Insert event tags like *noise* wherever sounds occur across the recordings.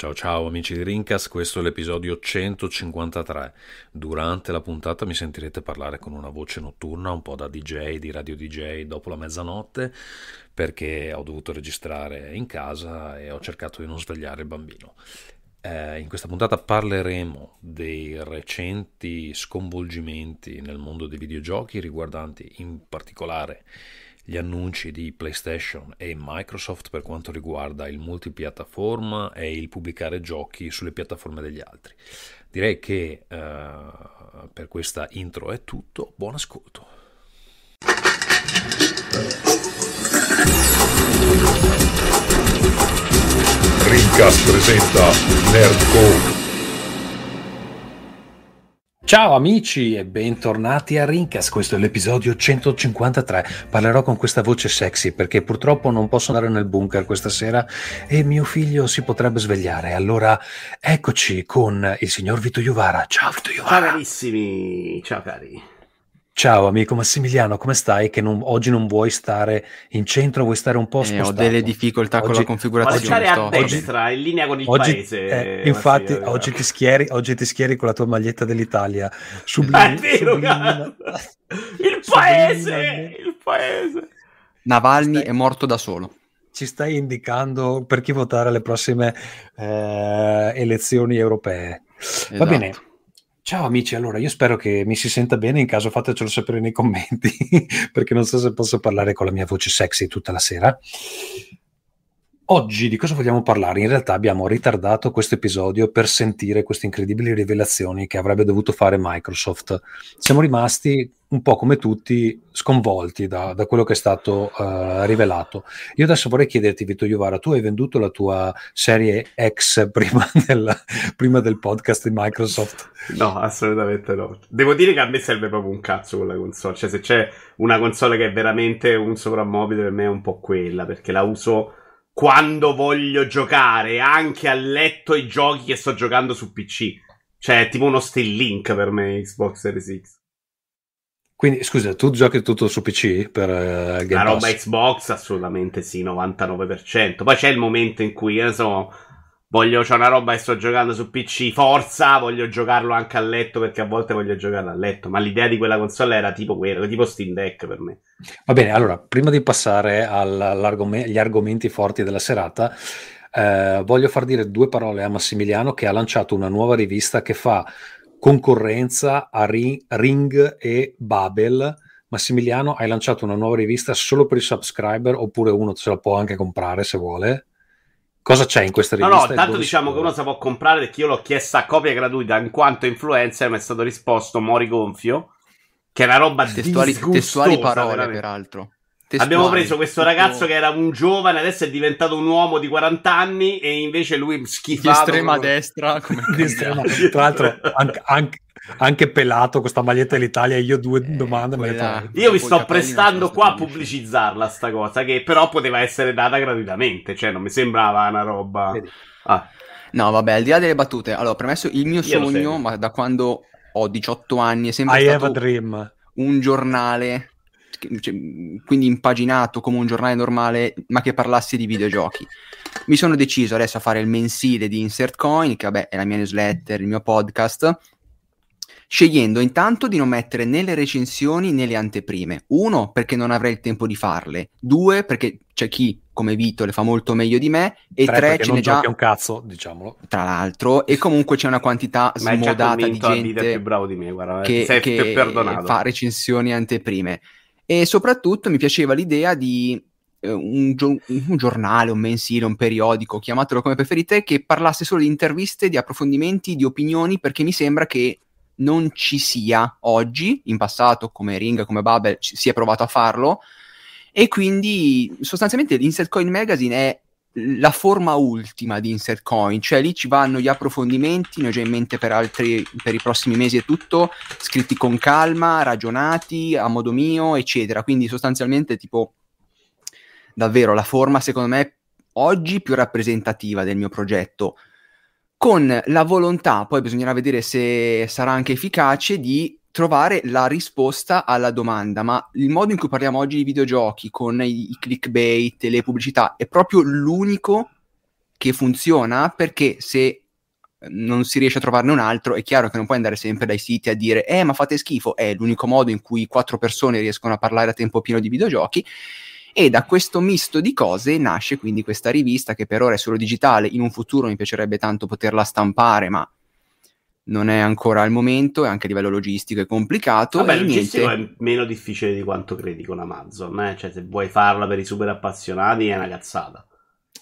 ciao ciao amici di Rincas, questo è l'episodio 153. Durante la puntata mi sentirete parlare con una voce notturna, un po' da DJ, di radio DJ dopo la mezzanotte, perché ho dovuto registrare in casa e ho cercato di non svegliare il bambino. Eh, in questa puntata parleremo dei recenti sconvolgimenti nel mondo dei videogiochi riguardanti in particolare gli annunci di PlayStation e Microsoft per quanto riguarda il multipiattaforma e il pubblicare giochi sulle piattaforme degli altri. Direi che eh, per questa intro è tutto, buon ascolto. Rincas presenta Nerdcore Ciao amici e bentornati a Rincas, questo è l'episodio 153. Parlerò con questa voce sexy perché purtroppo non posso andare nel bunker questa sera e mio figlio si potrebbe svegliare. Allora eccoci con il signor Vito Iovara. Ciao Vito Iovara. Ciao carissimi, ciao cari. Ciao amico Massimiliano, come stai? Che non- oggi non vuoi stare in centro, vuoi stare un po' Eh, ho delle difficoltà con la Oggi- Vuole configurazione. stare a destra, in linea con il Oggi, paese. eh, infatti, Massimiliano. oggi, ti schieri, oggi ti schieri con la tua maglietta dell'Italia. Ah, Sublimi, è vero, subliminal- Il paese! Il paese! Navalny Stai- è morto da solo. Ci stai indicando per chi votare alle prossime eh, elezioni europee. Va esatto. bene, Ciao amici, allora io spero che mi si senta bene, in caso fatecelo sapere nei commenti, *laughs* perché non so se posso parlare con la mia voce sexy tutta la sera. Oggi di cosa vogliamo parlare? In realtà abbiamo ritardato questo episodio per sentire queste incredibili rivelazioni che avrebbe dovuto fare Microsoft. Siamo rimasti un po' come tutti sconvolti da, da quello che è stato uh, rivelato. Io adesso vorrei chiederti, Vito Iovara, tu hai venduto la tua serie X *laughs* prima, della, prima del podcast di Microsoft? No, assolutamente no. Devo dire che a me serve proprio un cazzo quella console, cioè se c'è una console che è veramente un soprammobile per me è un po' quella, perché la uso quando voglio giocare, anche a letto i giochi che sto giocando su PC. Cioè, è tipo uno still link per me Xbox Series X. Quindi scusa, tu giochi tutto su PC per uh, Game La roba Xbox assolutamente sì, 99%. Poi c'è il momento in cui, eh, voglio, c'è una roba e sto giocando su PC, forza, voglio giocarlo anche a letto perché a volte voglio giocarlo a letto, ma l'idea di quella console era tipo quello, tipo Steam Deck per me. Va bene, allora, prima di passare agli argomenti forti della serata, eh, voglio far dire due parole a Massimiliano che ha lanciato una nuova rivista che fa concorrenza a Ring e Babel. Massimiliano, hai lanciato una nuova rivista solo per i subscriber oppure uno se la può anche comprare se vuole? Cosa c'è in questa rivista? No, no, tanto diciamo che uno se può comprare perché io l'ho chiesta a copia gratuita in quanto influencer mi è stato risposto Mori Gonfio, che è una roba testuali, testuali parole veramente. peraltro. Testuali. Abbiamo preso questo ragazzo che era un giovane, adesso è diventato un uomo di 40 anni e invece lui schifato. Di estrema come... destra. Come *laughs* di estrema... Tra l'altro anche, anche, anche, pelato questa maglietta dell'Italia, io due eh, domande. Quella... Io vi sto prestando qua a pubblicizzarla sta cosa, che però poteva essere data gratuitamente, cioè non mi sembrava una roba... Ah. No, vabbè, al di là delle battute, allora, premesso il mio sogno, ma da quando ho 18 anni, è sempre I stato un giornale cioè, quindi impaginato come un giornale normale, ma che parlasse di videogiochi. Mi sono deciso adesso a fare il mensile di Insert Coin, che vabbè è la mia newsletter, il mio podcast, scegliendo intanto di non mettere né le recensioni né le anteprime. Uno, perché non avrei il tempo di farle. Due, perché c'è cioè, chi, come Vito, le fa molto meglio di me. E tre, tre ce n'è già... un cazzo, diciamolo. Tra l'altro, e comunque c'è una quantità smodata di gente... più bravo di me, guarda. Che, che, che fa recensioni e anteprime. E soprattutto mi piaceva l'idea di eh, un, gio- un, giornale, un mensile, un periodico, chiamatelo come preferite, che parlasse solo di interviste, di approfondimenti, di opinioni, perché mi sembra che non ci sia oggi, in passato come Ring, come Babel, ci- si è provato a farlo, e quindi sostanzialmente l'Insert Coin Magazine è la forma ultima di insert coin, cioè lì ci vanno gli approfondimenti, ne ho già in mente per, altri, per i prossimi mesi e tutto, scritti con calma, ragionati, a modo mio, eccetera. Quindi sostanzialmente tipo davvero la forma secondo me oggi più rappresentativa del mio progetto, con la volontà, poi bisognerà vedere se sarà anche efficace, di trovare la risposta alla domanda, ma il modo in cui parliamo oggi di videogiochi con i clickbait e le pubblicità è proprio l'unico che funziona perché se eh, non si riesce a trovarne un altro, è chiaro che non puoi andare sempre dai siti a dire eh ma fate schifo, è l'unico modo in cui quattro persone riescono a parlare a tempo pieno di videogiochi e da questo misto di cose nasce quindi questa rivista che per ora è solo digitale, in un futuro mi piacerebbe tanto poterla stampare, ma non è ancora al momento, e anche a livello logistico è complicato. Vabbè, e niente... è meno difficile di quanto credi con Amazon, eh? cioè se vuoi farla per i super appassionati è una cazzata.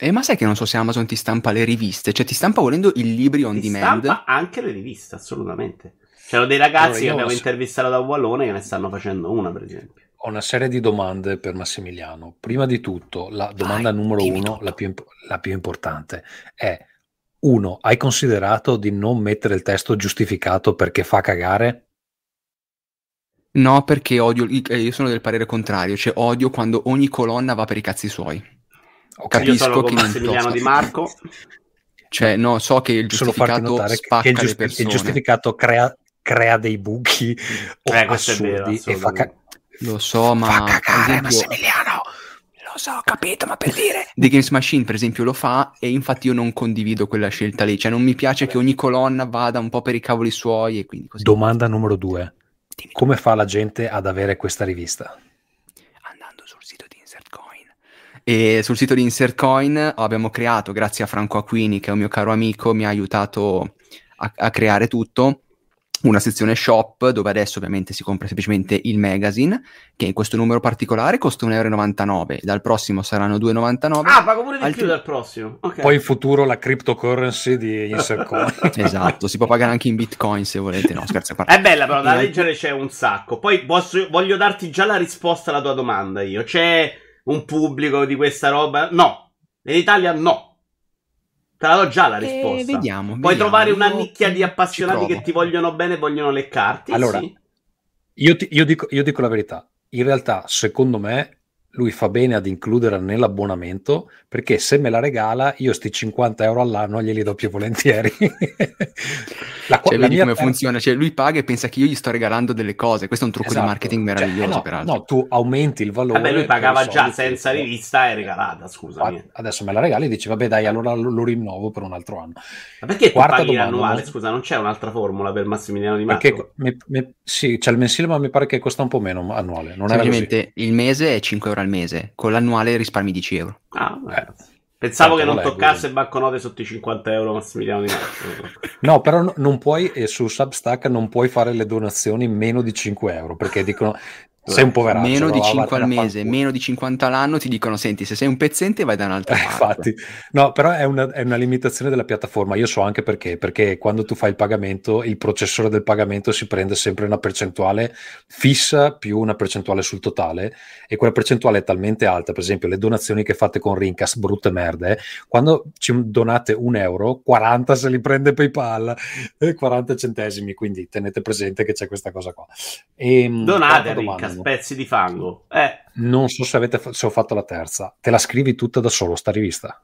Eh, ma sai che non so se Amazon ti stampa le riviste, cioè ti stampa volendo i libri on ti demand. Stampa anche le riviste, assolutamente. C'erano dei ragazzi allora, che abbiamo so... intervistato da Wallone che ne stanno facendo una, per esempio. Ho una serie di domande per Massimiliano. Prima di tutto, la domanda Vai, numero uno, la più, la più importante, è 1. Hai considerato di non mettere il testo giustificato perché fa cagare? No, perché odio, eh, io sono del parere contrario, cioè odio quando ogni colonna va per i cazzi suoi. Okay. Capisco che Massimiliano Di Marco. *laughs* Cioè, no, so che il giustificato spacca che il, giusti- persone. il giustificato crea, crea dei buchi eh, assurdi, vero, e fa cagare. Lo so, ma... Fa cagare, esempio, Massimiliano! so, ho capito, ma per dire... The Games Machine, per esempio, lo fa e infatti io non condivido quella scelta lì. Cioè, non mi piace che ogni colonna vada un po' per i cavoli suoi e quindi così. Domanda numero due. Dimmi. Come fa la gente ad avere questa rivista? Andando sul sito di Insert Coin. E sul sito di Insert Coin abbiamo creato, grazie a Franco Aquini, che è un mio caro amico, mi ha aiutato a, a creare tutto una sezione shop dove adesso ovviamente si compra semplicemente il magazine che in questo numero particolare costa 1,99€ dal prossimo saranno 2,99€ ah pago pure di altri... più dal prossimo okay. poi in futuro la cryptocurrency di Insercoin *laughs* esatto si può pagare anche in bitcoin se volete no scherzo è bella però da leggere c'è un sacco poi posso, voglio darti già la risposta alla tua domanda io c'è un pubblico di questa roba no in Italia no Te la do già la eh, risposta. Eh, vediamo. Puoi vediamo. trovare una nicchia di appassionati che ti vogliono bene e vogliono leccarti. Allora, sì. io, ti, io, dico, io dico la verità. In realtà, secondo me, lui fa bene ad includerla nell'abbonamento perché se me la regala io sti 50 euro all'anno glieli do più volentieri *laughs* la, cioè, la vedi come terza... funziona cioè, lui paga e pensa che io gli sto regalando delle cose questo è un trucco esatto. di marketing cioè, meraviglioso cioè, no, peraltro no tu aumenti il valore vabbè lui pagava già senza rivista e regalata scusami adesso me la regali e dici vabbè dai eh. allora lo rinnovo per un altro anno ma perché Quarta tu annuale scusa non c'è un'altra formula per Massimiliano Di Marco mi, mi, sì c'è il mensile ma mi pare che costa un po' meno annuale non semplicemente il mese è 5 euro euro al mese, con l'annuale risparmi 10 euro. Ah, beh. Pensavo Tanto che non toccasse euro. banconote sotto i 50 euro Massimiliano di *laughs* No, però no, non puoi, e su Substack non puoi fare le donazioni meno di 5 euro, perché dicono sei un poveraccio. Meno di 5 al mese, meno di 50 all'anno ti dicono, senti, se sei un pezzente vai da un'altra eh, parte. Infatti, no, però è una, è una, limitazione della piattaforma, io so anche perché, perché quando tu fai il pagamento, il processore del pagamento si prende sempre una percentuale fissa più una percentuale sul totale e quella percentuale è talmente alta, per esempio le donazioni che fate con Rincast, brutte merde, quando ci donate un euro, 40 se li prende PayPal, 40 eh, centesimi, quindi tenete presente che c'è questa cosa qua. E, ehm, Donate Rincast pezzi di fango. Eh. Non so se, avete, se ho fatto la terza. Te la scrivi tutta da solo, sta rivista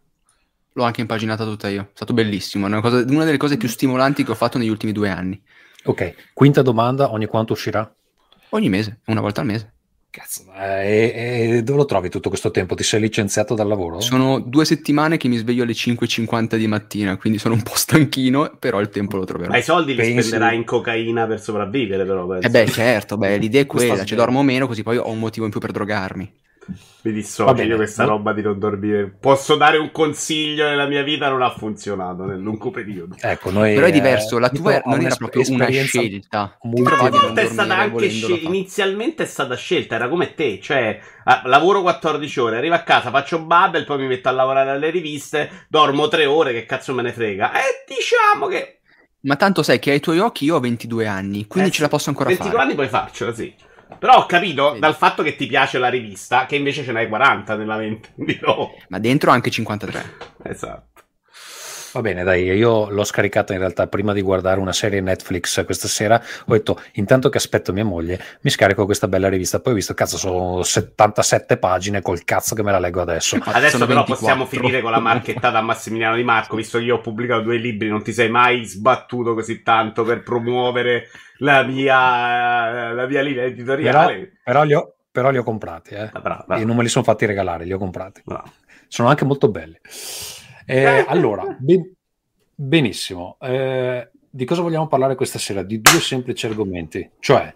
l'ho anche impaginata tutta io. È stato bellissimo. Una, cosa, una, delle cose più stimolanti che ho fatto negli ultimi due anni. Ok, quinta domanda: ogni quanto uscirà? Ogni mese, una volta al mese. Cazzo, e, e, dove lo trovi tutto questo tempo? Ti sei licenziato dal lavoro? Sono due settimane che mi sveglio alle 5.50 di mattina, quindi sono un po' stanchino, però il tempo lo troverò. Ma i soldi Penso... li spenderai in cocaina per sopravvivere, però. Penso. Eh beh, certo, beh, l'idea è quella, cioè dormo meno così poi ho un motivo in più per drogarmi. Mi dissocio io questa no? roba di non dormire. Posso dare un consiglio nella mia vita, non ha funzionato nel lungo periodo. Ecco, noi, Però è eh, diverso, la tua non era proprio una scelta. Però non è stata anche scelta. inizialmente è stata scelta, era come te, cioè lavoro 14 ore, arrivo a casa, faccio bubble, poi mi metto a lavorare alle riviste, dormo 3 ore, che cazzo me ne frega. E diciamo che... Ma tanto sai che ai tuoi occhi io ho 22 anni, quindi eh, ce la posso ancora 22 fare. 22 anni puoi farcela, sì. Però ho capito Vedi. dal fatto che ti piace la rivista che invece ce n'hai 40 nella mente. *laughs* No. Ma dentro anche 53. esatto. Va bene, dai, io l'ho scaricata in realtà prima di guardare una serie Netflix questa sera. Ho detto, intanto che aspetto mia moglie, mi scarico questa bella rivista. Poi ho visto, cazzo, sono 77 pagine, col cazzo che me la leggo adesso. Adesso sono però 24. possiamo finire con la marchettata a Massimiliano Di Marco, visto che io ho pubblicato due libri, non ti sei mai sbattuto così tanto per promuovere la mia, la mia linea editoriale. Però, però, li, ho, però li ho comprati, eh. Brava, ah, brava. E non me li sono fatti regalare, li ho comprati. Brava. Sono anche molto belli. Eh, eh, allora, ben, benissimo. Eh, di cosa vogliamo parlare questa sera? Di due semplici argomenti, cioè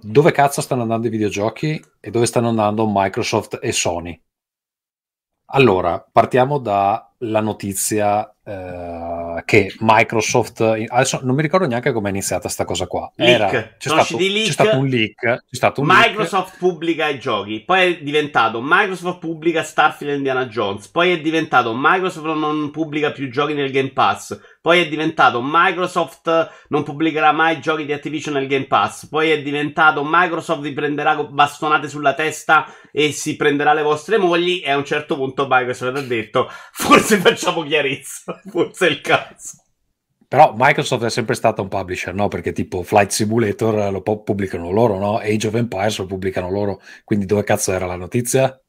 dove cazzo stanno andando i videogiochi e dove stanno andando Microsoft e Sony. Allora, partiamo dalla notizia eh, che Microsoft adesso non mi ricordo neanche come è iniziata questa cosa qua Era, c'è, stato, leak, c'è, stato, un leak c'è stato un Microsoft leak. pubblica i giochi poi è diventato Microsoft pubblica Starfield e Indiana Jones poi è diventato Microsoft non pubblica più giochi nel Game Pass poi è diventato Microsoft non pubblicherà mai giochi di Activision nel Game Pass. Poi è diventato Microsoft vi prenderà bastonate sulla testa e si prenderà le vostre mogli. E a un certo punto Microsoft ha detto: Forse facciamo chiarezza forse è il caso. Però Microsoft è sempre stata un publisher, no? Perché tipo Flight Simulator lo pubblicano loro, no? Age of Empires lo pubblicano loro. Quindi dove cazzo era la notizia?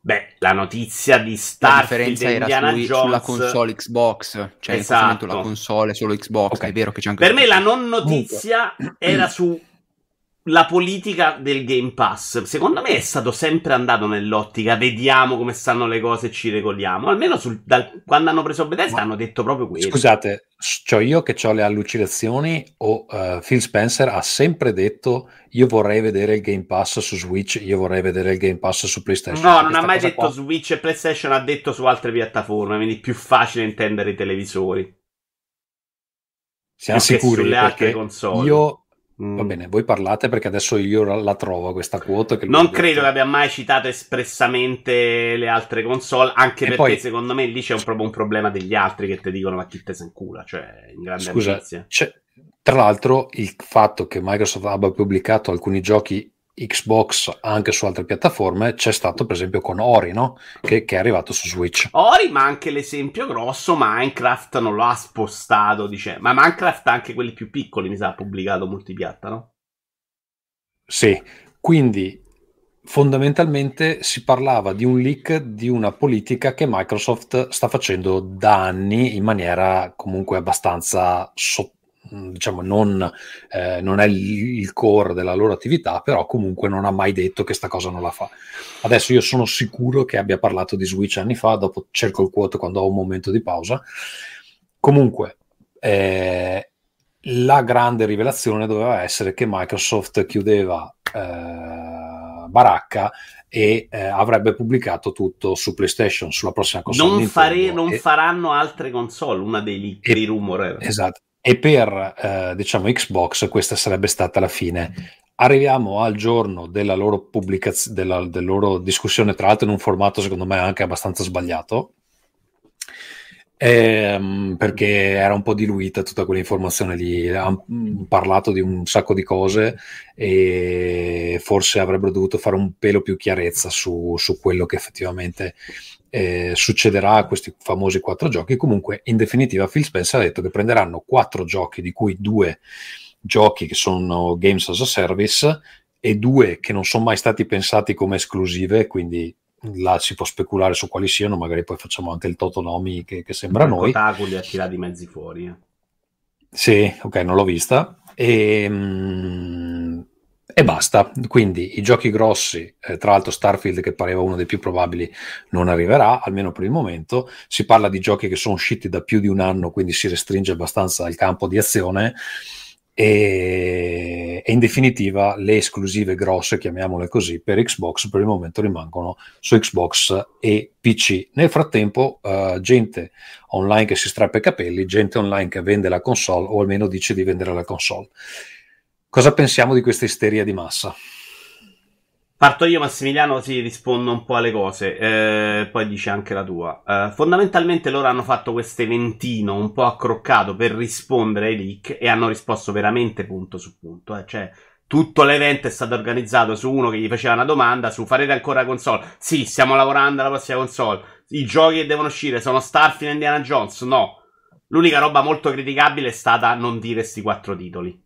Beh, la notizia di Starfield e Indiana sui, Jones sulla console Xbox, cioè esatto. la console solo Xbox, okay. è vero che c'è anche Per me la non notizia Dunque. era su la politica del Game Pass, secondo me, è stato sempre andato nell'ottica. Vediamo come stanno le cose e ci regoliamo. Almeno sul, dal, quando hanno preso Bethesda Ma, hanno detto proprio questo. Scusate, c'ho io che ho le allucinazioni o uh, Phil Spencer ha sempre detto io vorrei vedere il Game Pass su Switch, io vorrei vedere il Game Pass su PlayStation. No, non ha mai detto qua. Switch e PlayStation, ha detto su altre piattaforme, quindi è più facile intendere i televisori. Siamo Anche sicuri? Sulle altre console. Io Mm. Va bene, voi parlate perché adesso io la trovo questa quota. non credo che abbia mai citato espressamente le altre console, anche e perché poi... secondo me lì c'è un, proprio un problema degli altri che ti dicono ma chi te se incula, cioè in grande Scusa, amicizia. Tra l'altro il fatto che Microsoft abbia pubblicato alcuni giochi Xbox anche su altre piattaforme c'è stato per esempio con Ori no? che, che, è arrivato su Switch Ori ma anche l'esempio grosso Minecraft non lo ha spostato dice. ma Minecraft anche quelli più piccoli mi sa ha pubblicato multipiatta no? sì quindi fondamentalmente si parlava di un leak di una politica che Microsoft sta facendo da anni in maniera comunque abbastanza so- Mm, diciamo, non, eh, non è il core della loro attività, però comunque non ha mai detto che sta cosa non la fa. Adesso io sono sicuro che abbia parlato di Switch anni fa, dopo cerco il quote quando ho un momento di pausa. Comunque, eh, la grande rivelazione doveva essere che Microsoft chiudeva eh, baracca e eh, avrebbe pubblicato tutto su PlayStation sulla prossima console. Non, fare, non e... faranno altre console, una dei libri rumore. Esatto. E per eh, diciamo, Xbox questa sarebbe stata la fine. Mm. Arriviamo al giorno della loro pubblicazione, della, della loro discussione, tra l'altro in un formato secondo me anche abbastanza sbagliato, Ehm, perché era un po' diluita tutta quell'informazione lì. Hanno parlato di un sacco di cose e forse avrebbero dovuto fare un pelo più chiarezza su, su quello che effettivamente eh, succederà a questi famosi quattro giochi. Comunque, in definitiva, Phil Spencer ha detto che prenderanno quattro giochi, di cui due giochi che sono Games as a Service e due che non sono mai stati pensati come esclusive, quindi là si può speculare su quali siano, magari poi facciamo anche il Totonomi che, che sembra il noi. Taguli a tirare di mezzi fuori. Eh. Sì, ok, non l'ho vista. E, ehm, mh, e basta. Quindi i giochi grossi, eh, tra l'altro Starfield che pareva uno dei più probabili non arriverà, almeno per il momento, si parla di giochi che sono usciti da più di un anno, quindi si restringe abbastanza il campo di azione e, e in definitiva le esclusive grosse, chiamiamole così, per Xbox per il momento rimangono su Xbox e PC. Nel frattempo eh, gente online che si strappa i capelli, gente online che vende la console o almeno dice di vendere la console. Cosa pensiamo di questa isteria di massa? Parto io, Massimiliano, sì, rispondo un po' alle cose, eh, poi dici anche la tua. Eh, fondamentalmente loro hanno fatto questo eventino un po' accroccato per rispondere ai leak e hanno risposto veramente punto su punto, eh, cioè tutto l'evento è stato organizzato su uno che gli faceva una domanda su farete ancora console? Sì, stiamo lavorando alla prossima console. I giochi che devono uscire sono Starfield e Indiana Jones? No. L'unica roba molto criticabile è stata non dire sti quattro titoli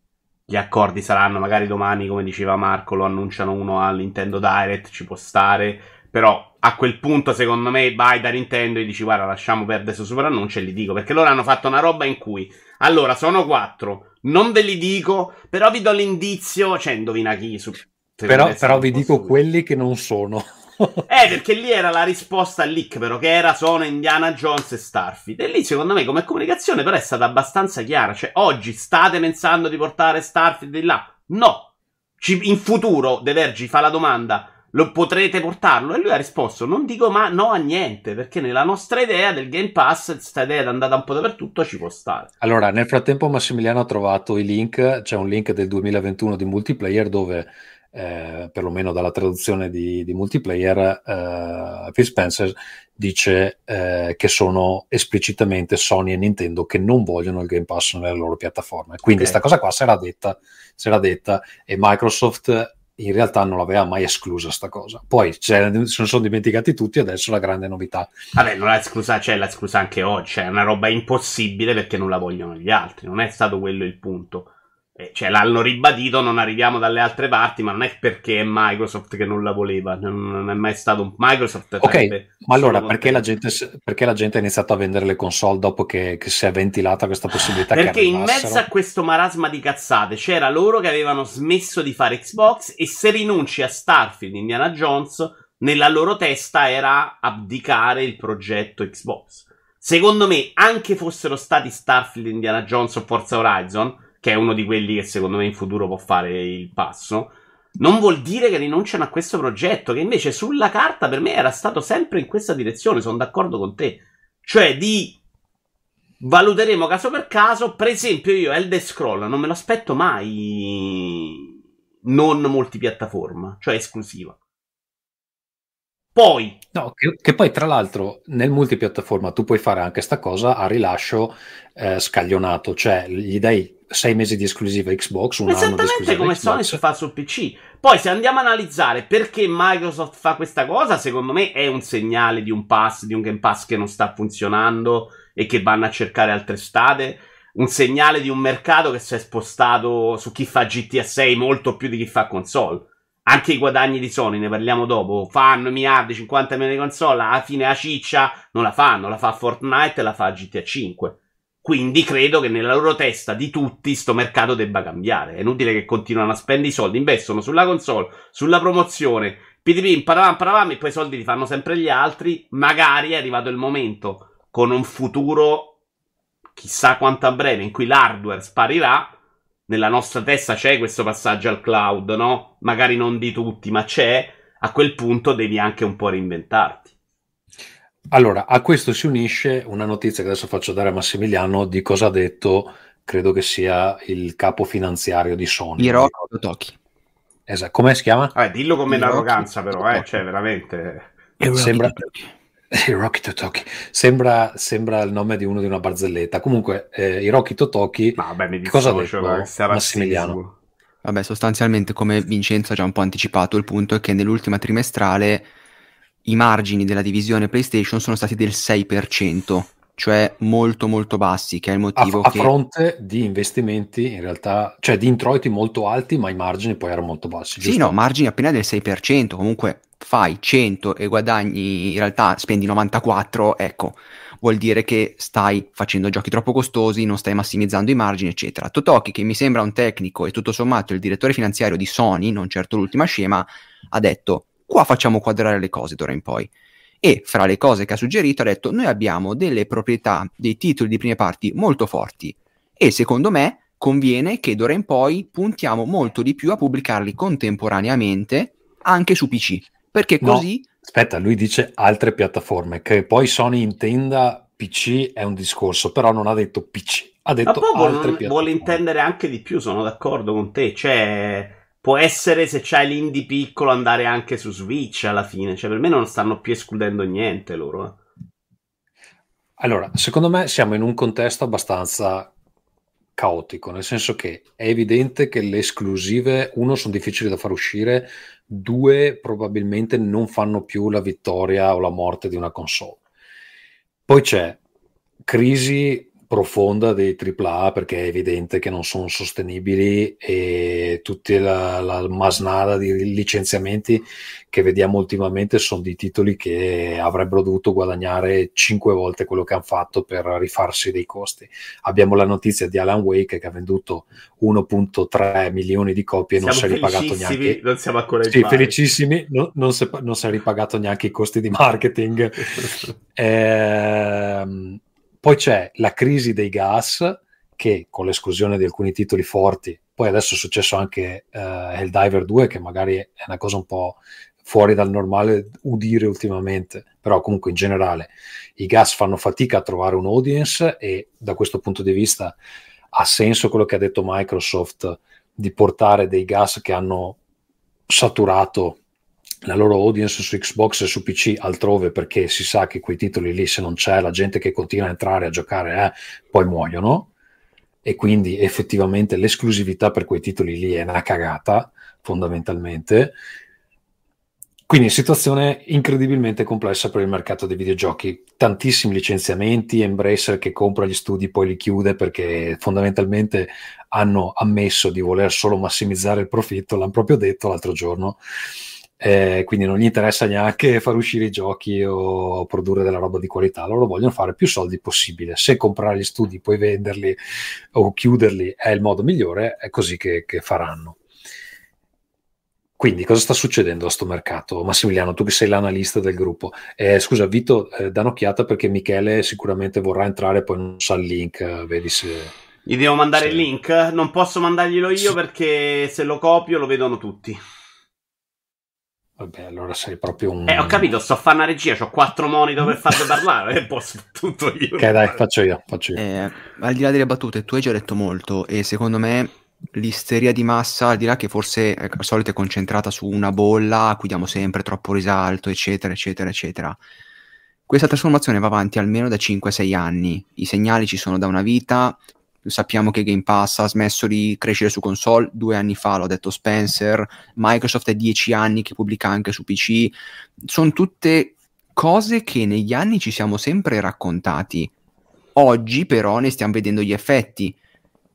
gli accordi saranno magari domani, come diceva Marco, lo annunciano uno al Nintendo Direct, ci può stare, però a quel punto secondo me vai da Nintendo e dici guarda lasciamo perdere questo superannuncio e li dico, perché loro hanno fatto una roba in cui allora sono quattro, non ve li dico, però vi do l'indizio, cioè indovina chi su... Però, però vi dico quelli che non sono. *laughs* eh, perché lì era la risposta al leak, però, che era sono Indiana Jones e Starfield. E lì, secondo me, come comunicazione, però, è stata abbastanza chiara. Cioè, oggi state pensando di portare Starfield di là? No. Ci, in futuro, De Vergi fa la domanda, lo potrete portarlo? E lui ha risposto, non dico ma no a niente, perché nella nostra idea del Game Pass, questa idea è andata un po' dappertutto, ci può stare. Allora, nel frattempo Massimiliano ha trovato i link, c'è un link del 2021 di multiplayer dove eh, perlomeno dalla traduzione di, di multiplayer, eh, Phil Spencer dice eh, che sono esplicitamente Sony e Nintendo che non vogliono il Game Pass nella loro piattaforme. Quindi questa okay. cosa qua se l'ha, detta, detta e Microsoft in realtà non l'aveva mai esclusa sta cosa. Poi se ne sono dimenticati tutti, adesso la grande novità. Vabbè, non l'ha esclusa, cioè l'ha esclusa anche oggi, cioè, è una roba impossibile perché non la vogliono gli altri, non è stato quello il punto. Eh, cioè, l'hanno ribadito, non arriviamo dalle altre parti, ma non è perché è Microsoft che non la voleva, non è mai stato un Microsoft. Ok, ma allora perché la, gente, perché la, gente, ha iniziato a vendere le console dopo che, che si è ventilata questa possibilità? perché in mezzo a questo marasma di cazzate c'era loro che avevano smesso di fare Xbox e se rinunci a Starfield, Indiana Jones, nella loro testa era abdicare il progetto Xbox. Secondo me, anche fossero stati Starfield, Indiana Jones o Forza Horizon che è uno di quelli che secondo me in futuro può fare il passo, non vuol dire che rinunciano a questo progetto, che invece sulla carta per me era stato sempre in questa direzione, sono d'accordo con te. Cioè di valuteremo caso per caso, per esempio io Elder Scroll non me lo aspetto mai non multipiattaforma, cioè esclusiva. Poi. No, che, che, poi tra l'altro nel multipiattaforma tu puoi fare anche sta cosa a rilascio eh, scaglionato, cioè gli dai sei mesi di esclusiva Xbox, un Esattamente come Xbox. Sony fa sul PC. Poi se andiamo a analizzare perché Microsoft fa questa cosa, secondo me è un segnale di un pass, di un Game Pass che non sta funzionando e che vanno a cercare altre strade. Un segnale di un mercato che si è spostato su chi fa GTA 6 molto più di chi fa console. Anche i guadagni di Sony, ne parliamo dopo, fanno miliardi, 50 milioni di console, alla fine la ciccia non la fanno, la fa Fortnite e la fa GTA 5 quindi credo che nella loro testa di tutti sto mercato debba cambiare. È inutile che continuano a spendere i soldi, investono sulla console, sulla promozione, PDP, paravam, paravam, e poi i soldi li fanno sempre gli altri. Magari è arrivato il momento, con un futuro chissà quanto a breve, in cui l'hardware sparirà. Nella nostra testa c'è questo passaggio al cloud, no? Magari non di tutti, ma c'è. A quel punto devi anche un po' reinventarti. Allora, a questo si unisce una notizia che adesso faccio dare a Massimiliano di cosa ha detto, credo che sia il capo finanziario di Sony. Hiro Toki. Esatto, come si chiama? Ah, dillo con meno arroganza però, eh, cioè veramente... Sembra... Rocky Totoki *laughs* sembra, sembra, il nome di uno di una barzelletta. Comunque, eh, Rocky Totoki, Ma vabbè, mi cosa ha detto Massimiliano? Vabbè, sostanzialmente, come Vincenzo ha già un po' anticipato, il punto è che nell'ultima trimestrale i margini della divisione PlayStation sono stati del 6%, cioè molto molto bassi, che è il motivo a, a che... A fronte di investimenti in realtà, cioè di introiti molto alti, ma i margini poi erano molto bassi. Giusto? Sì, no, margini appena del 6%, comunque fai 100 e guadagni, in realtà spendi 94, ecco, vuol dire che stai facendo giochi troppo costosi, non stai massimizzando i margini, eccetera. Totoki, che mi sembra un tecnico e tutto sommato il direttore finanziario di Sony, non certo l'ultima scema, ha detto qua facciamo quadrare le cose d'ora in poi. E fra le cose che ha suggerito ha detto noi abbiamo delle proprietà, dei titoli di prime parti molto forti e secondo me conviene che d'ora in poi puntiamo molto di più a pubblicarli contemporaneamente anche su PC, perché così... No, aspetta, lui dice altre piattaforme, che poi Sony intenda PC è un discorso, però non ha detto PC, ha detto... Ma poi vuole, vuole intendere anche di più, sono d'accordo con te, cioè può essere se c'hai l'indie piccolo andare anche su Switch alla fine. Cioè, per me non stanno più escludendo niente loro. Eh. Allora, secondo me siamo in un contesto abbastanza caotico, nel senso che è evidente che le esclusive, uno, sono difficili da far uscire, due, probabilmente non fanno più la vittoria o la morte di una console. Poi c'è crisi profonda dei AAA perché è evidente che non sono sostenibili e tutta la, la masnada di licenziamenti che vediamo ultimamente sono di titoli che avrebbero dovuto guadagnare 5 volte quello che hanno fatto per rifarsi dei costi. Abbiamo la notizia di Alan Wake che ha venduto 1.3 milioni di copie e non si è ripagato neanche... Non siamo ancora sì, felicissimi, non, si, non si è ripagato neanche i costi di marketing. *laughs* eh, poi c'è la crisi dei gas, che con l'esclusione di alcuni titoli forti, poi adesso è successo anche eh, Helldiver 2, che magari è una cosa un po' fuori dal normale udire ultimamente, però comunque in generale i gas fanno fatica a trovare un audience e da questo punto di vista ha senso quello che ha detto Microsoft di portare dei gas che hanno saturato la loro audience su Xbox e su PC altrove perché si sa che quei titoli lì se non c'è la gente che continua a entrare a giocare eh, poi muoiono e quindi effettivamente l'esclusività per quei titoli lì è una cagata fondamentalmente quindi situazione incredibilmente complessa per il mercato dei videogiochi tantissimi licenziamenti Embracer che compra gli studi poi li chiude perché fondamentalmente hanno ammesso di voler solo massimizzare il profitto l'hanno proprio detto l'altro giorno eh, quindi non gli interessa neanche far uscire i giochi o produrre della roba di qualità, loro vogliono fare più soldi possibile. Se comprare gli studi, poi venderli o chiuderli è il modo migliore, è così che, che faranno. Quindi cosa sta succedendo a sto mercato? Massimiliano, tu che sei l'analista del gruppo. Eh, scusa Vito, eh, da un'occhiata perché Michele sicuramente vorrà entrare, poi non sa il link, eh, vedi se... Gli devo mandare sì. il link? Non posso mandarglielo io sì. perché se lo copio lo vedono tutti. Vabbè, allora sei proprio un. Eh, ho capito, sto a fare una regia, ho quattro monitor per farlo parlare, *laughs* e posso tutto io. Ok, dai, faccio io. Faccio io. Eh, al di là delle battute, tu hai già detto molto, e secondo me l'isteria di massa, al di là che forse eh, al solito è concentrata su una bolla, a cui diamo sempre troppo risalto, eccetera, eccetera, eccetera. Questa trasformazione va avanti almeno da 5-6 anni. I segnali ci sono da una vita, sappiamo che Game Pass ha smesso di crescere su console due anni fa, l'ha detto Spencer, Microsoft è dieci anni che pubblica anche su PC, sono tutte cose che negli anni ci siamo sempre raccontati, oggi però ne stiamo vedendo gli effetti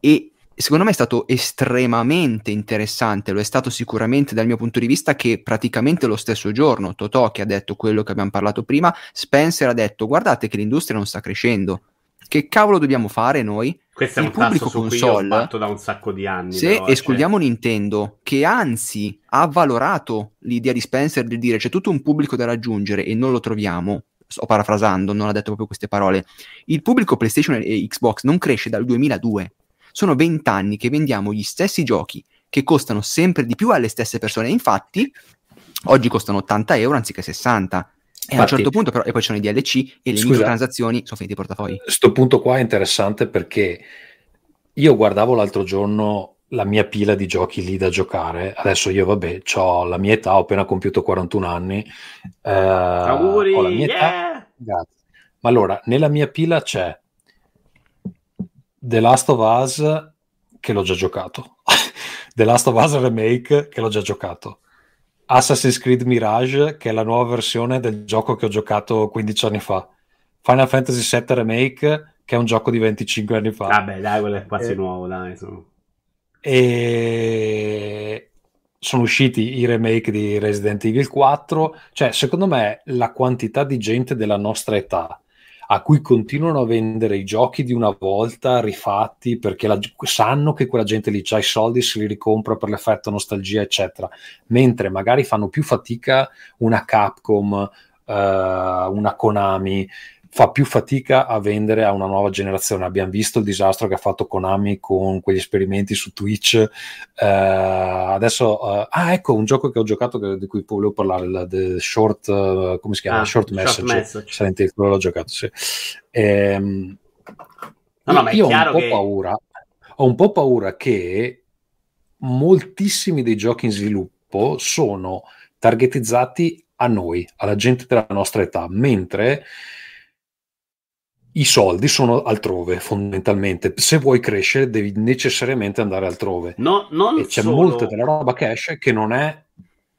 e secondo me è stato estremamente interessante, lo è stato sicuramente dal mio punto di vista che praticamente lo stesso giorno Totò che ha detto quello che abbiamo parlato prima, Spencer ha detto guardate che l'industria non sta crescendo, che cavolo dobbiamo fare noi questo il è un pubblico tasso console, da un sacco di anni. Se però, cioè escludiamo cioè... Nintendo, che anzi ha valorato l'idea di Spencer di dire c'è tutto un pubblico da raggiungere e non lo troviamo, sto parafrasando, non ha detto proprio queste parole, il pubblico PlayStation e Xbox non cresce dal 2002. Sono vent'anni che vendiamo gli stessi giochi che costano sempre di più alle stesse persone. Infatti, oggi costano 80 euro anziché 60 e a un certo punto, però, e poi ci sono i DLC e le scusa, microtransazioni sono finite i portafogli. Questo punto qua è interessante perché io guardavo l'altro giorno la mia pila di giochi lì da giocare. Adesso io, vabbè, ho la mia età, ho appena compiuto 41 anni. Eh, Auguri! Ho yeah! Ma allora, nella mia pila c'è The Last of Us, che l'ho già giocato. *laughs* The Last of Us Remake, che l'ho già giocato. Assassin's Creed Mirage, che è la nuova versione del gioco che ho giocato 15 anni fa. Final Fantasy VII Remake, che è un gioco di 25 anni fa. Vabbè, dai, quello è quasi e... Eh, nuovo, dai. Sono... E sono usciti i remake di Resident Evil 4. Cioè, secondo me, la quantità di gente della nostra età a cui continuano a vendere i giochi di una volta rifatti perché la, sanno che quella gente lì ha i soldi, se li ricompra per l'effetto nostalgia, eccetera. Mentre magari fanno più fatica una Capcom, eh, una Konami, fa più fatica a vendere a una nuova generazione. Abbiamo visto il disastro che ha fatto Konami con quegli esperimenti su Twitch. Eh, adesso, eh, ah, ecco un gioco che ho giocato che, di cui volevo parlare, il, the Short, uh, come si chiama? Ah, short, short Message. message. Silent l'ho giocato, sì. Ehm, no, no, io ho un po' che... paura. Ho un po' paura che moltissimi dei giochi in sviluppo sono targetizzati a noi, alla gente della nostra età, mentre i soldi sono altrove fondamentalmente. Se vuoi crescere devi necessariamente andare altrove. No, non e c'è solo... molta della roba cash che non è...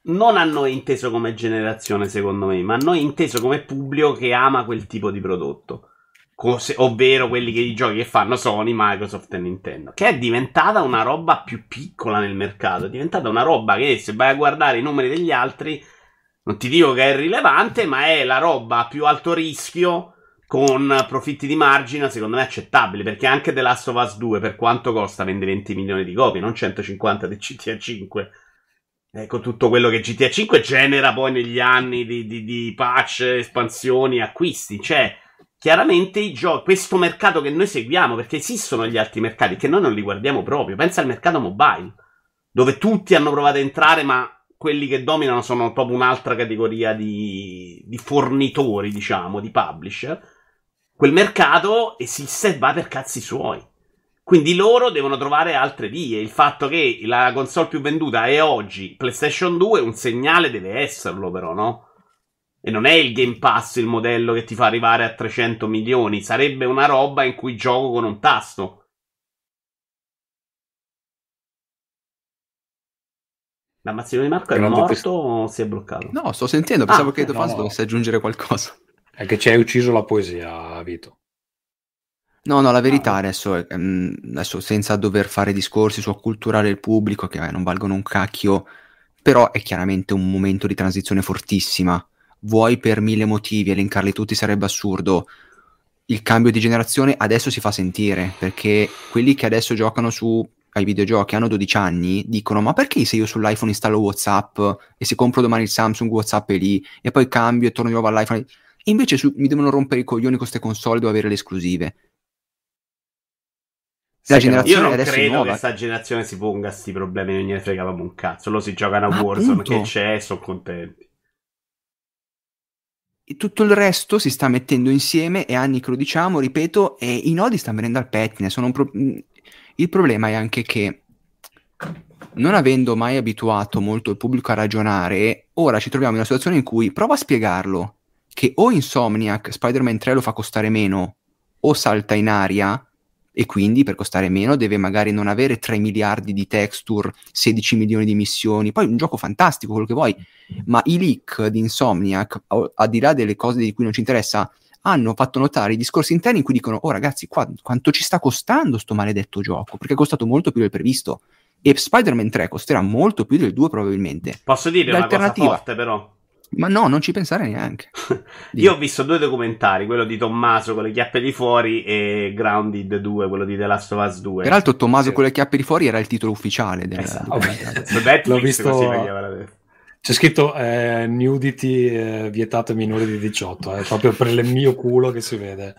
Non a noi inteso come generazione, secondo me, ma a noi inteso come pubblico che ama quel tipo di prodotto. Cose, ovvero quelli che i giochi che fanno Sony, Microsoft e Nintendo, che è diventata una roba più piccola nel mercato, è diventata una roba che se vai a guardare i numeri degli altri, non ti dico che è rilevante, ma è la roba a più alto rischio con profitti di margine, secondo me accettabili, perché anche The Last of Us 2 per quanto costa vende 20 milioni di copie, non 150 di GTA 5. Ecco eh, tutto quello che GTA 5 genera poi negli anni di, di, di patch, espansioni, acquisti. Cioè, chiaramente i giochi, questo mercato che noi seguiamo, perché esistono gli altri mercati che noi non li guardiamo proprio. Pensa al mercato mobile, dove tutti hanno provato a entrare, ma quelli che dominano sono proprio un'altra categoria di, di fornitori, diciamo, di publisher quel mercato esiste e va per cazzi suoi. Quindi loro devono trovare altre vie. Il fatto che la console più venduta è oggi PlayStation 2, un segnale deve esserlo, però, no? E non è il Game Pass il modello che ti fa arrivare a 300 milioni. Sarebbe una roba in cui gioco con un tasto. L'ammazzino di Marco è morto o si è bloccato? No, sto sentendo. Pensavo ah, che no. dovesse aggiungere qualcosa. È che ci hai ucciso la poesia, Vito. No, no, la ah, verità ah. adesso, è, mm, adesso, senza dover fare discorsi su acculturare il pubblico, che beh, non valgono un cacchio, però è chiaramente un momento di transizione fortissima. Vuoi per mille motivi, elencarli tutti sarebbe assurdo. Il cambio di generazione adesso si fa sentire, perché quelli che adesso giocano su ai videogiochi hanno 12 anni dicono ma perché se io sull'iPhone installo Whatsapp e se compro domani il Samsung Whatsapp è lì e poi cambio e torno di nuovo all'iPhone Invece su, mi devono rompere i coglioni con queste console dove avere le esclusive. La sì, generazione io non credo che questa generazione si ponga questi problemi, non gliene fregava un cazzo. Loro si giocano a Warzone appunto. che c'è, sono contenti. E tutto il resto si sta mettendo insieme, e anni che lo diciamo, ripeto, e i nodi stanno venendo al pettine. Pro... Mm, il problema è anche che non avendo mai abituato molto il pubblico a ragionare, ora ci troviamo in una situazione in cui prova a spiegarlo che o Insomniac Spider-Man 3 lo fa costare meno o salta in aria e quindi per costare meno deve magari non avere 3 miliardi di texture, 16 milioni di missioni, poi un gioco fantastico, quello che vuoi, ma i leak di Insomniac, al di là delle cose di cui non ci interessa, hanno fatto notare i discorsi interni in cui dicono, oh ragazzi, qua, quanto ci sta costando sto maledetto gioco, perché è costato molto più del previsto, e Spider-Man 3 costerà molto più del 2 probabilmente. Posso dire L'alternativa... una cosa forte però? Ma no, non ci pensare neanche. *laughs* Io ho visto due documentari, quello di Tommaso con le chiappe di fuori e Grounded 2, quello di The Last of Us 2. Peraltro Tommaso eh. con le chiappe di fuori era il titolo ufficiale del esatto. *laughs* Netflix, L'ho visto... C'è scritto eh, nudity eh, vietato ai minori di 18, è eh, proprio per il mio culo che si vede.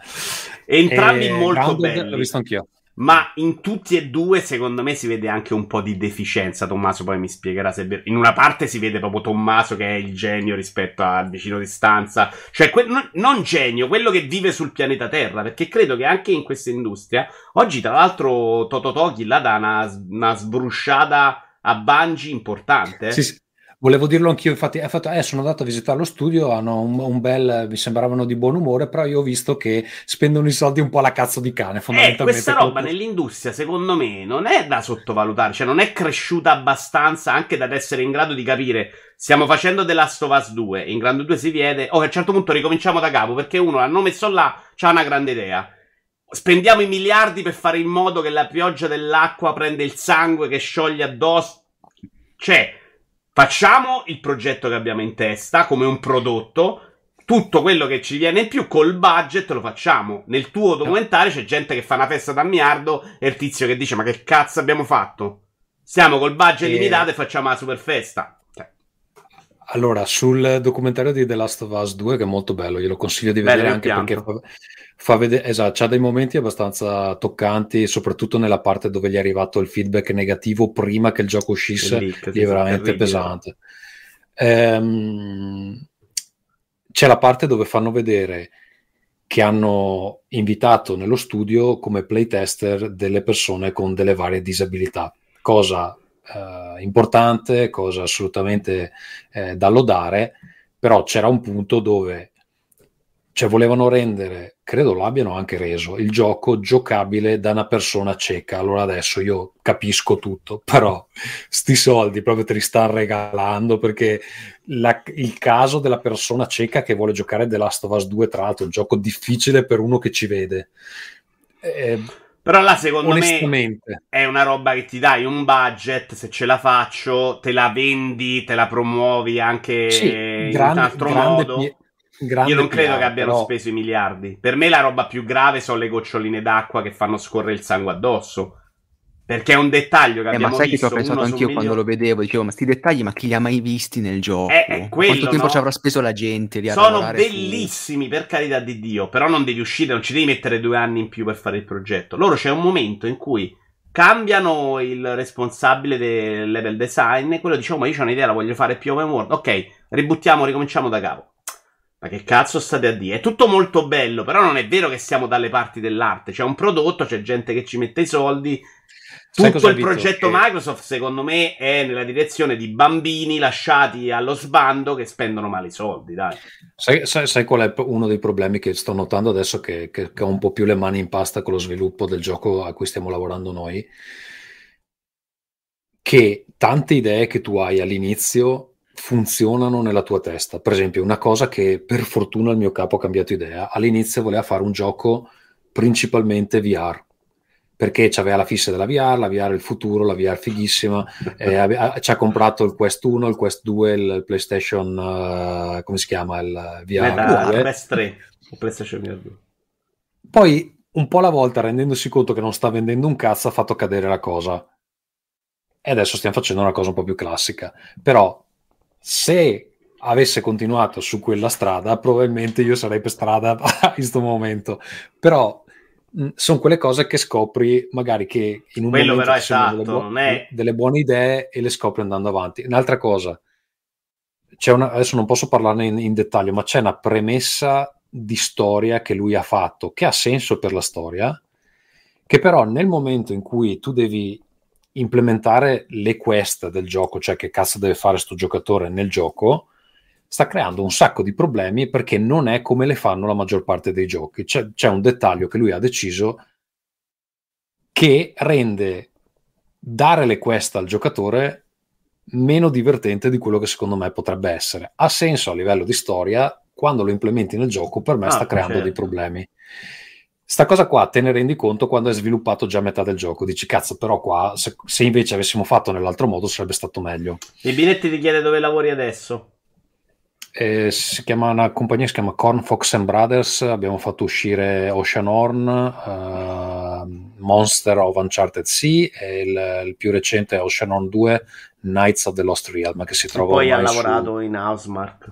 Entrambi e molto Grounded belli. L'ho visto anch'io ma in tutti e due, secondo me, si vede anche un po' di deficienza. Tommaso poi mi spiegherà se è vero. In una parte si vede proprio Tommaso che è il genio rispetto al vicino di stanza, cioè que- non, genio, quello che vive sul pianeta Terra, perché credo che anche in questa industria, oggi tra l'altro Toto Toki là dà una, una sbrusciata a Bungie importante. Sì, sì. Volevo dirlo anch'io, infatti fatto, eh, sono andato a visitare lo studio, hanno un, un, bel, mi sembravano di buon umore, però io ho visto che spendono i soldi un po' alla cazzo di cane, eh, fondamentalmente. Eh, questa roba nell'industria, secondo me, non è da sottovalutare, cioè non è cresciuta abbastanza anche da essere in grado di capire, stiamo facendo The Last of Us 2, in Grande 2 si vede, oh, a un certo punto ricominciamo da capo, perché uno l'hanno messo là, c'ha una grande idea. Spendiamo i miliardi per fare in modo che la pioggia dell'acqua prenda il sangue che scioglie addosso. Cioè, Facciamo il progetto che abbiamo in testa come un prodotto. Tutto quello che ci viene in più col budget lo facciamo. Nel tuo documentario c'è gente che fa una festa da miliardo e il tizio che dice: Ma che cazzo abbiamo fatto? Siamo col budget e... Eh. limitato e facciamo la super festa. Cioè. Allora, sul documentario di The Last of Us 2, che è molto bello, glielo consiglio di vedere Beh, anche perché fa vedere, esatto, c'ha dei momenti abbastanza toccanti, soprattutto nella parte dove gli è arrivato il feedback negativo prima che il gioco uscisse, lì, è esatto, veramente pesante. Ehm, c'è la parte dove fanno vedere che hanno invitato nello studio come playtester delle persone con delle varie disabilità, cosa eh, importante, cosa assolutamente eh, da lodare, però c'era un punto dove cioè, volevano rendere credo lo abbiano anche reso il gioco giocabile da una persona cieca. Allora adesso io capisco tutto, *laughs* però sti soldi proprio te li stanno regalando perché la, il caso della persona cieca che vuole giocare The Last of Us 2, tra l'altro, è un gioco difficile per uno che ci vede. Eh, però là secondo me è una roba che ti dai un budget, se ce la faccio, te la vendi, te la promuovi anche sì, in grande, un altro grande modo. Pie- Grande Io non credo miliardo, che abbiano però... speso i miliardi. Per me la roba più grave sono le goccioline d'acqua che fanno scorrere il sangue addosso. Perché è un dettaglio che eh, abbiamo visto. Ma sai visto, che ci ho pensato anch'io quando lo vedevo? Dicevo, ma sti dettagli, ma chi li ha mai visti nel gioco? È, eh, è eh, quello, Quanto tempo no? ci avrà speso la gente? Lì Sono bellissimi, su... per carità di Dio. Però non devi uscire, non ci devi mettere due anni in più per fare il progetto. Loro c'è un momento in cui cambiano il responsabile del level design e quello dice, oh, ma io ho un'idea, la voglio fare più open world. Ok, ributtiamo, ricominciamo da capo. Ma che cazzo state a dire? È tutto molto bello, però non è vero che siamo dalle parti dell'arte. C'è un prodotto, c'è gente che ci mette i soldi. Tutto il progetto che... Microsoft, secondo me, è nella direzione di bambini lasciati allo sbando che spendono male i soldi. Sai, sai, sai, qual è uno dei problemi che sto notando adesso che, che, che ho un po' più le mani in pasta con lo sviluppo del gioco a cui stiamo lavorando noi? Che tante idee che tu hai all'inizio funzionano nella tua testa. Per esempio, una cosa che per fortuna il mio capo ha cambiato idea, all'inizio voleva fare un gioco principalmente VR, perché aveva la fissa della VR, la VR il futuro, la VR fighissima, *laughs* eh, ave- ci ha comprato il Quest 1, il Quest 2, il PlayStation, uh, come si chiama, il VR Meta, 2. PS3 o PlayStation VR 2. Poi un po' alla volta, rendendosi conto che non sta vendendo un cazzo, ha fatto cadere la cosa. E adesso stiamo facendo una cosa un po' più classica. Però se avesse continuato su quella strada, probabilmente io sarei per strada *laughs* in questo momento. Però sono quelle cose che scopri magari che in un Quello momento esatto, delle, bu- è... delle, buone idee e le scopri andando avanti. Un'altra cosa, una, adesso non posso parlarne in, in, dettaglio, ma c'è una premessa di storia che lui ha fatto, che ha senso per la storia, che però nel momento in cui tu devi implementare le quest del gioco, cioè che cazzo deve fare sto giocatore nel gioco, sta creando un sacco di problemi perché non è come le fanno la maggior parte dei giochi. C'è, c'è un dettaglio che lui ha deciso che rende dare le quest al giocatore meno divertente di quello che secondo me potrebbe essere. Ha senso a livello di storia, quando lo implementi nel gioco per me ah, sta creando certo. dei problemi. Sta cosa qua te ne rendi conto quando hai sviluppato già metà del gioco. Dici, cazzo, però qua, se, se invece avessimo fatto nell'altro modo, sarebbe stato meglio. E Binetti ti chiede dove lavori adesso. Eh, si chiama una compagnia si chiama Corn Fox and Brothers. Abbiamo fatto uscire Ocean Horn, uh, Monster of Uncharted Sea e il, il, più recente Ocean Horn 2, Knights of the Lost Realm, che si trova... E poi ha lavorato su... in Housemark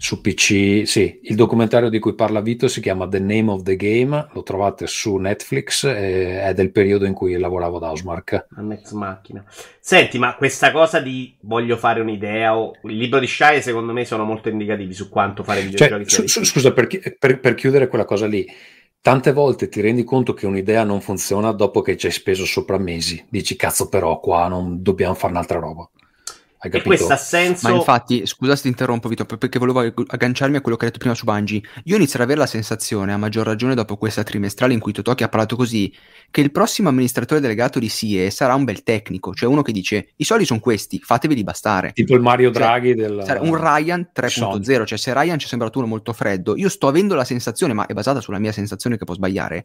su PC, sì, il documentario di cui parla Vito si chiama The Name of the Game, lo trovate su Netflix, eh, è del periodo in cui lavoravo ad A mezzo macchina. Senti, ma questa cosa di voglio fare un'idea o il libro di Shai secondo me sono molto indicativi su quanto fare videogiochi. Cioè, su, su, scusa, per, per, per chiudere quella cosa lì, tante volte ti rendi conto che un'idea non funziona dopo che ci hai speso sopra mesi, dici cazzo però qua non dobbiamo fare un'altra roba. Hai capito? E questo ha senso. Ma infatti, scusa se ti interrompo, Vito, perché volevo agganciarmi a quello che hai detto prima su Bungie. Io inizio ad avere la sensazione, a maggior ragione dopo questa trimestrale in cui Totoki ha parlato così, che il prossimo amministratore delegato di CIE sarà un bel tecnico, cioè uno che dice: I soldi sono questi, fateveli bastare. Tipo il Mario cioè, Draghi cioè, del. un Ryan 3.0. Cioè, se Ryan ci è sembrato uno molto freddo, io sto avendo la sensazione, ma è basata sulla mia sensazione che può sbagliare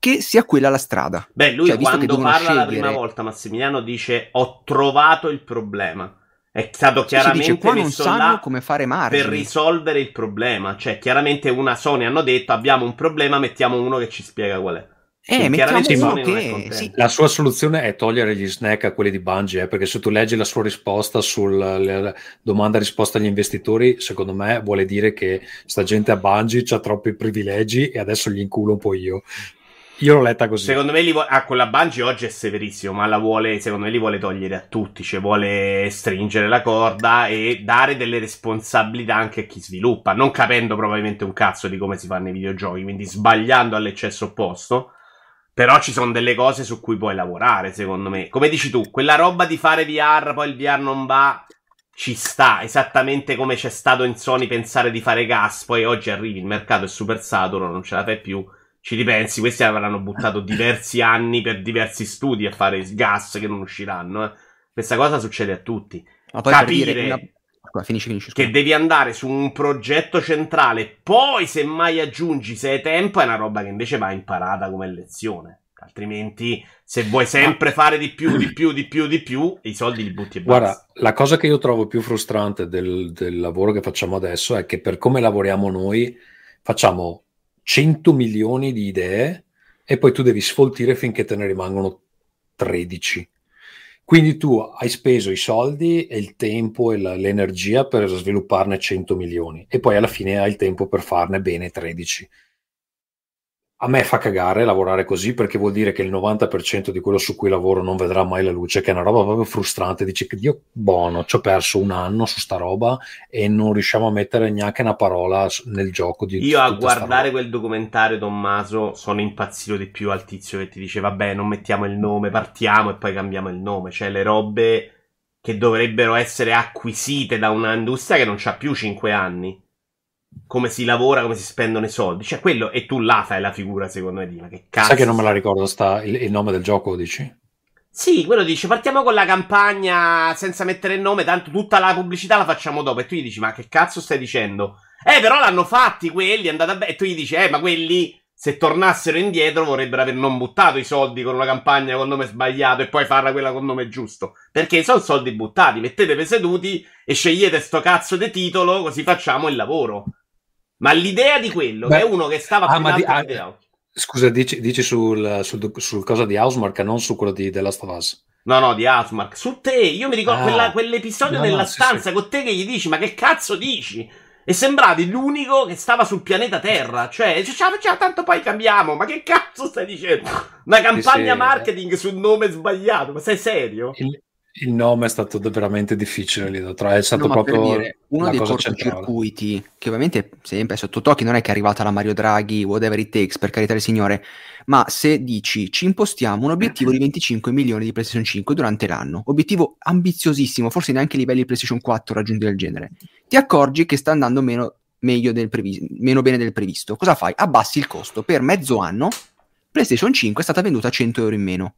che sia quella la strada. Beh, lui cioè, quando parla scegliere... la prima volta, Massimiliano dice: Ho trovato il problema. È stato chiaramente dice, qua non sanno come fare margini. per risolvere il problema. Cioè, chiaramente una Sony hanno detto abbiamo un problema, mettiamo uno che ci spiega qual è. Eh, cioè, chiaramente uno che... Sì. La sua soluzione è togliere gli snack a quelli di Bungie, eh, perché se tu leggi la sua risposta sulla domanda-risposta agli investitori, secondo me vuole dire che sta gente a Bungie ha troppi privilegi e adesso gli inculo un po' io. Io l'ho letta così. Secondo me li vuole. Ah, quella Bungie oggi è severissimo, ma la vuole. Secondo me li vuole togliere a tutti. Cioè, vuole stringere la corda e dare delle responsabilità anche a chi sviluppa. Non capendo probabilmente un cazzo di come si fanno i videogiochi. Quindi sbagliando all'eccesso opposto. Però ci sono delle cose su cui puoi lavorare, secondo me. Come dici tu, quella roba di fare VR, poi il VR non va. Ci sta esattamente come c'è stato in Sony pensare di fare gas. Poi oggi arrivi il mercato è super saturo, non ce la fai più ci ripensi, questi avranno buttato diversi anni per diversi studi a fare gas che non usciranno. Eh. Questa cosa succede a tutti. Ma poi Capire per dire una... finisci, finisci, che devi andare su un progetto centrale, poi semmai aggiungi se hai tempo, è una roba che invece va imparata come lezione. Altrimenti, se vuoi sempre fare di più, di più, di più, di più, i soldi li butti e basta. Guarda, la cosa che io trovo più frustrante del, del lavoro che facciamo adesso è che per come lavoriamo noi, facciamo 100 milioni di idee e poi tu devi sfoltire finché te ne rimangono 13. Quindi tu hai speso i soldi e il tempo e la, l'energia per svilupparne 100 milioni e poi alla fine hai il tempo per farne bene 13 a me fa cagare lavorare così perché vuol dire che il 90% di quello su cui lavoro non vedrà mai la luce, che è una roba proprio frustrante. Dice che Dio buono, ci ho perso un anno su sta roba e non riusciamo a mettere neanche una parola nel gioco. Di Io a guardare quel documentario, Tommaso, sono impazzito di più al tizio che ti dice vabbè, non mettiamo il nome, partiamo e poi cambiamo il nome. Cioè le robe che dovrebbero essere acquisite da un'industria che non ha più 5 anni come si lavora, come si spendono i soldi. Cioè, quello e tu là fai la figura, secondo me, di ma che cazzo. Sai che non me la ricordo sta, il, il nome del gioco, dici? Sì, quello dice, partiamo con la campagna senza mettere il nome, tanto tutta la pubblicità la facciamo dopo. E tu gli dici, ma che cazzo stai dicendo? Eh, però l'hanno fatti quelli, è andata bene. E tu gli dici, eh, ma quelli, se tornassero indietro, vorrebbero aver non buttato i soldi con una campagna con nome sbagliato e poi farla quella con nome giusto. Perché sono soldi buttati, mettetevi seduti e scegliete sto cazzo di titolo, così facciamo il lavoro. Ma l'idea di quello, Beh, che è uno che stava ah, di, ah, Scusa, dici, dici sul, sul, sul, cosa di Housemark, non su quello di The Last of Us. No, no, di Housemark. Su te, io mi ricordo ah, quella, quell'episodio no, della no, stanza sì, con te che gli dici, ma che cazzo dici? E sembravi l'unico che stava sul pianeta Terra. Cioè, cioè, cioè tanto poi cambiamo. Ma che cazzo stai dicendo? Una campagna marketing sul nome sbagliato. Ma sei serio? Il, il nome è stato veramente difficile lì da trovare. È stato no, proprio dire, uno dei cortocircuiti, centrale. che ovviamente sempre sotto Toki non è che è arrivata la Mario Draghi, whatever it takes, per carità del Signore. Ma se dici ci impostiamo un obiettivo di 25 milioni di PlayStation 5 durante l'anno, obiettivo ambiziosissimo, forse neanche i livelli di PlayStation 4 raggiunti del genere, ti accorgi che sta andando meno, previ- meno bene del previsto. Cosa fai? Abbassi il costo per mezzo anno. PlayStation 5 è stata venduta a 100 euro in meno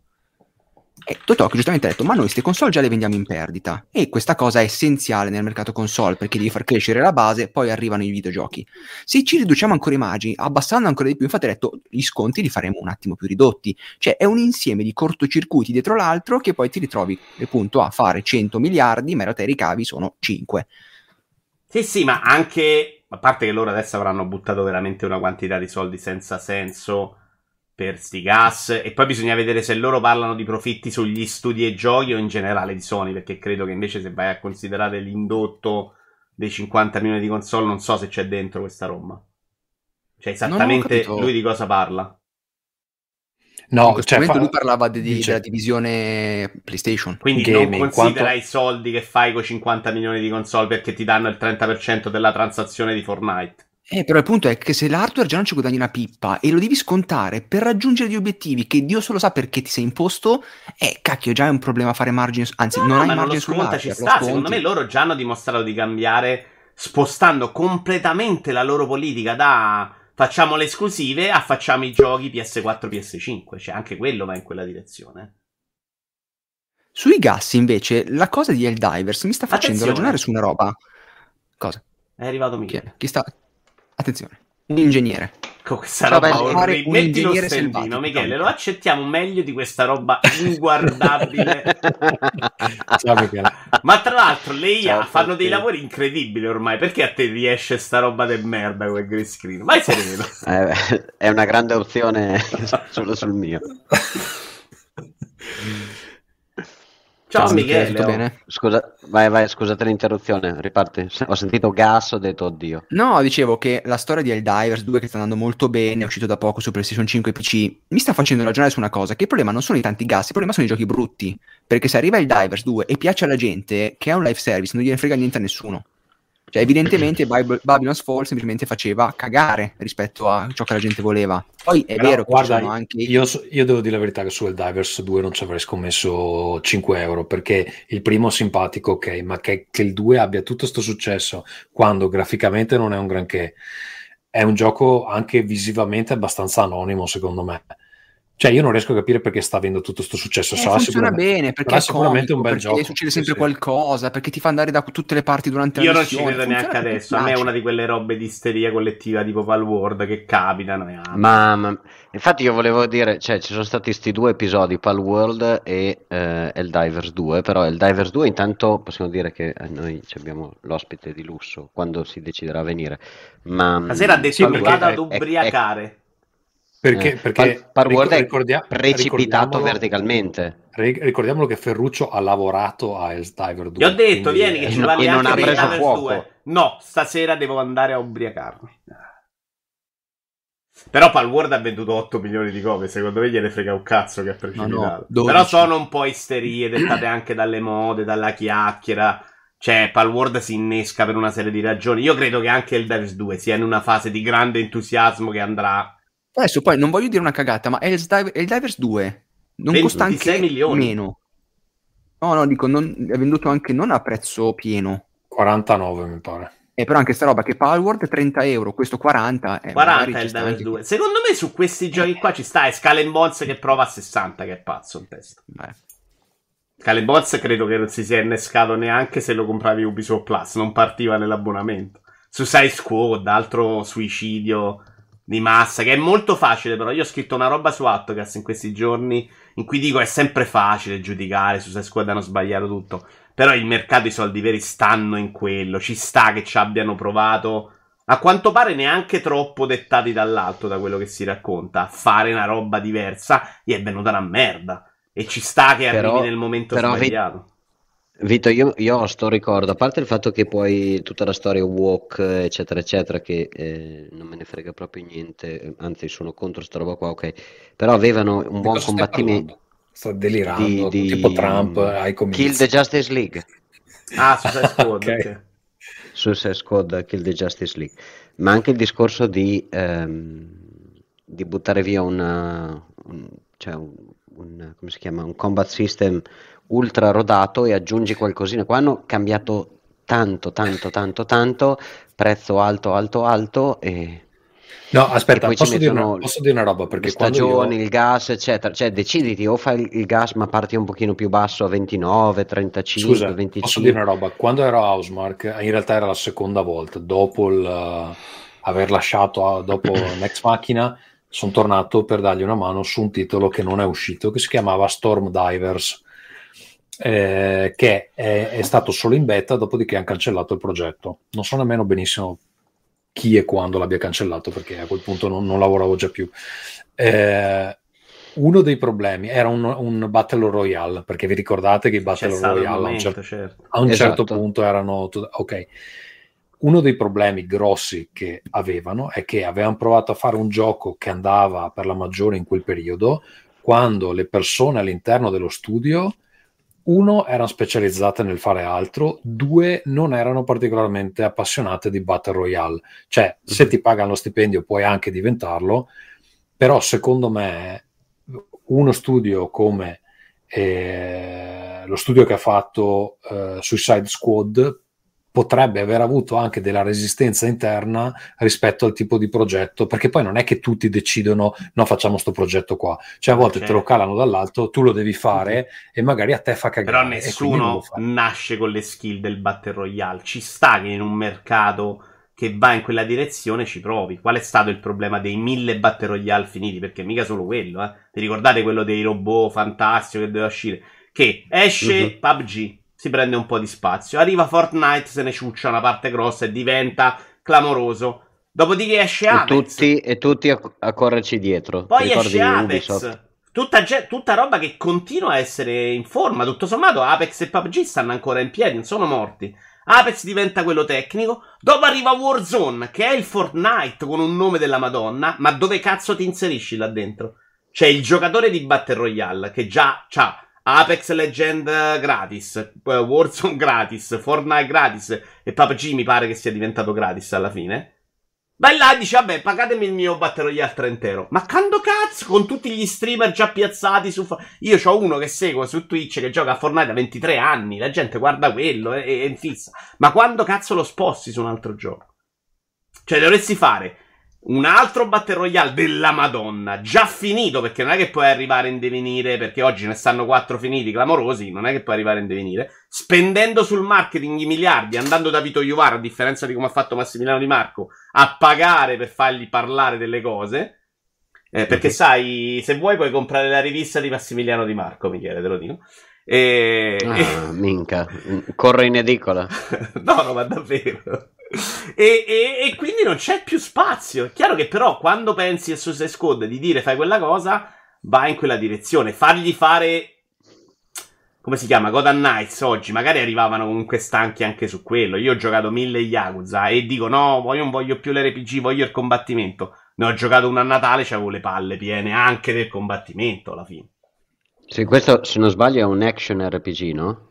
e eh, Totò che giustamente ha detto, ma noi queste console già le vendiamo in perdita. E questa cosa è essenziale nel mercato console, perché devi far crescere la base, poi arrivano i videogiochi. Se ci riduciamo ancora i margini, abbassando ancora di più, infatti ha detto, gli sconti li faremo un attimo più ridotti. Cioè è un insieme di cortocircuiti dietro l'altro che poi ti ritrovi appunto a fare 100 miliardi, ma in realtà i ricavi sono 5. Sì, sì, ma anche... A parte che loro adesso avranno buttato veramente una quantità di soldi senza senso per sti gas e poi bisogna vedere se loro parlano di profitti sugli studi e giochi o in generale di Sony perché credo che invece se vai a considerare l'indotto dei 50 milioni di console non so se c'è dentro questa roba cioè esattamente lui di cosa parla No, in cioè, questo cioè, momento fa... lui parlava di, dice... della divisione PlayStation. Quindi gaming, non considera quanto... i soldi che fai con 50 milioni di console perché ti danno il 30% della transazione di Fortnite. Eh, però il punto è che se l'hardware già non ci guadagni una pippa e lo devi scontare per raggiungere gli obiettivi che Dio solo sa perché ti sei imposto, eh, cacchio, già è un problema fare margine, anzi, no, non no, hai ma margine sulla sconta ci sta, secondo me loro già hanno dimostrato di cambiare spostando completamente la loro politica da facciamo le esclusive a facciamo i giochi PS4, PS5, cioè anche quello va in quella direzione. Sui gas, invece, la cosa di Helldivers mi sta facendo Attenzione. ragionare su una roba. Cosa? È arrivato Michele. Chi, chi sta? Attenzione, un ingegnere. Con questa cioè, roba fare un ingegnere selvatico. Michele, lo accettiamo meglio di questa roba *laughs* inguardabile. Ma tra l'altro le IA fanno dei lavori incredibili ormai, perché a te riesce sta roba del merda quel green screen? Vai sereno. Eh, è una grande opzione *laughs* solo sul mio. *laughs* Ciao, Ciao Michele, tutto bene? Scusa, vai, vai, scusate l'interruzione, riparte. Ho sentito gas, ho detto oddio. No, dicevo che la storia di Helldivers 2 che sta andando molto bene, è uscito da poco su PlayStation 5 e PC, mi sta facendo ragionare su una cosa, che il problema non sono i tanti gas, il problema sono i giochi brutti. Perché se arriva Helldivers 2 e piace alla gente, che è un live service, non gliene frega niente a nessuno. Cioè, evidentemente Bible, Babylon's Fall semplicemente faceva cagare rispetto a ciò che la gente voleva. Poi è Però, vero che guarda, anche... io, io, devo dire la verità che su Divers 2 non ci avrei scommesso 5 euro, perché il primo simpatico, ok, ma che, che il 2 abbia tutto questo successo quando graficamente non è un granché. È un gioco anche visivamente abbastanza anonimo, secondo me cioè, io non riesco a capire perché sta avendo tutto questo successo. Eh, sarà funziona bene perché sarà sicuramente comico, un bel gioco. succede sempre sì, qualcosa, perché ti fa andare da tutte le parti durante io la missione. Io non ci credo neanche adesso. A me è una di quelle robe di isteria collettiva tipo Palworld che capitano. E... Ma, ma, infatti, io volevo dire, cioè, ci sono stati questi due episodi, Palworld e eh, Eldivers 2. Però Eldivers 2, intanto possiamo dire che eh, noi abbiamo l'ospite di lusso quando si deciderà a venire. Ma stasera ha detto di vado ad ubriacare. È, è, perché, eh. perché Par- ric- è precipitato verticalmente. Ric- ricordiamolo che Ferruccio ha lavorato a Helldiver 2. Gli ho detto, vieni che ci no, parli non ha preso fuoco. 2. No, stasera devo andare a ubriacarmi. Però Palward ha venduto 8 milioni di copie, secondo me gliene frega un cazzo che ha precipitato. No, no, Però sono un po' isterie dettate anche dalle mode, dalla chiacchiera. Cioè, Palworld si innesca per una serie di ragioni. Io credo che anche il Divers 2 sia in una fase di grande entusiasmo che andrà Adesso poi non voglio dire una cagata, ma Divers 2 non 20, costa anche milioni. meno. No, no, dico, non, è venduto anche non a prezzo pieno. 49 mi pare. Eh, però anche sta roba che Palworld 30 euro, questo 40. Eh, 40 è il Divers 2. Secondo me su questi giochi qua ci sta. È in Bones che prova a 60, che è pazzo il testo. Beh. in Bones credo che non si sia innescato neanche se lo compravi Ubisoft Plus. Non partiva nell'abbonamento. Su Side Squad, altro suicidio di massa, che è molto facile però. Io ho scritto una roba su Autocast in questi giorni, in cui dico è sempre facile giudicare su se squadre hanno sbagliato tutto. Però il mercato, i soldi veri stanno in quello. Ci sta che ci abbiano provato, a quanto pare neanche troppo dettati dall'alto, da quello che si racconta, a fare una roba diversa. Gli è venuta una merda. E ci sta che però, arrivi nel momento sbagliato. Ve- Vito, io, io, ho sto ricordo, a parte il fatto che poi tutta la storia walk, eccetera, eccetera, che eh, non me ne frega proprio niente, anzi sono contro sta roba qua, ok, però avevano un buon combattimento. Sto delirando, di, di... tipo Trump hai mm, comizi. Kill the Justice League. ah, Suicide Squad. *laughs* okay. okay. Suicide Squad, Kill the Justice League. Ma anche il discorso di, ehm, di buttare via una, un, cioè un, un, come si chiama, un combat system ultra rodato e aggiungi qualcosina. Qua hanno cambiato tanto, tanto, tanto, tanto, prezzo alto, alto, alto e... No, aspetta, posso, dire una, posso, dire una, roba? Perché le stagioni, io... il gas, eccetera. Cioè, deciditi o fai il gas ma parti un pochino più basso a 29, 35, Scusa, 25. posso dire una roba? Quando ero a Housemark, in realtà era la seconda volta, dopo il, uh, aver lasciato, uh, dopo *coughs* Next Machina, sono tornato per dargli una mano su un titolo che non è uscito, che si chiamava Storm Divers eh, che è, è, stato solo in beta, dopodiché hanno cancellato il progetto. Non so nemmeno benissimo chi e quando l'abbia cancellato, perché a quel punto non, non lavoravo già più. Eh, uno dei problemi era un, un, Battle Royale, perché vi ricordate che i Battle Royale momento, a un, cer- certo. a un certo esatto. certo punto erano... To- ok. Uno dei problemi grossi che avevano è che avevano provato a fare un gioco che andava per la maggiore in quel periodo, quando le persone all'interno dello studio uno, erano specializzate nel fare altro, due, non erano particolarmente appassionate di Battle Royale. Cioè, se mhm. ti pagano lo stipendio puoi anche diventarlo, però secondo me uno studio come eh, lo studio che ha fatto eh, Suicide Squad potrebbe aver avuto anche della resistenza interna rispetto al tipo di progetto, perché poi non è che tutti decidono no facciamo questo progetto qua, cioè a volte okay. te lo certo. calano dall'alto, tu lo devi fare e magari a te fa cagare. Però nessuno nasce con le skill del Battle Royale, ci sta che in un mercato che va in quella direzione ci provi. Qual è stato il problema dei mille Battle Royale finiti? Perché mica solo quello, eh. Vi ricordate quello dei robot fantastico che doveva uscire? Che esce uh-huh. Mhm. PUBG, si prende un po' di spazio. Arriva Fortnite, se ne ciuccia una parte grossa e diventa clamoroso. Dopodiché esce Apex. E tutti, e tutti a, a, correrci dietro. Poi esce Apex. Tutta, tutta, roba che continua a essere in forma. Tutto sommato, Apex e PUBG stanno ancora in piedi, non sono morti. Apex diventa quello tecnico. Dopo arriva Warzone, che è il Fortnite con un nome della Madonna. Ma dove cazzo ti inserisci là dentro? C'è il giocatore di Battle Royale che già ha Apex Legend gratis, eh, Warzone gratis, Fortnite gratis e PUBG mi pare che sia diventato gratis alla fine. Vai là e dici, vabbè, pagatemi il mio Battle gli altri intero. Ma quando cazzo? Con tutti gli streamer già piazzati su... Io ho uno che seguo su Twitch che gioca a Fortnite da 23 anni, la gente guarda quello e, e, e infissa. Ma quando cazzo lo sposti su un altro gioco? Cioè, dovresti fare un altro Battle Royale della Madonna, già finito, perché non è che puoi arrivare in devenire, perché oggi ne stanno quattro finiti clamorosi, non è che puoi arrivare in devenire, spendendo sul marketing i miliardi, andando da Vito Iuvar, a differenza di come ha fatto Massimiliano Di Marco, a pagare per fargli parlare delle cose, eh, perché okay. sai, se vuoi puoi comprare la rivista di Massimiliano Di Marco, Michele, te lo dico. E... Ah, e... *laughs* minca, corro in edicola. no, no, ma davvero. E, e, e, quindi non c'è più spazio. È chiaro che però quando pensi a Suicide Squad di dire fai quella cosa, va in quella direzione. Fargli fare... Come si chiama? God of Nights oggi. Magari arrivavano comunque stanchi anche su quello. Io ho giocato mille Yakuza e dico no, io non voglio più l'RPG, voglio il combattimento. Ne ho giocato una a Natale, c'avevo le palle piene anche del combattimento alla fine. Sì, questo se non sbaglio è un action RPG, no?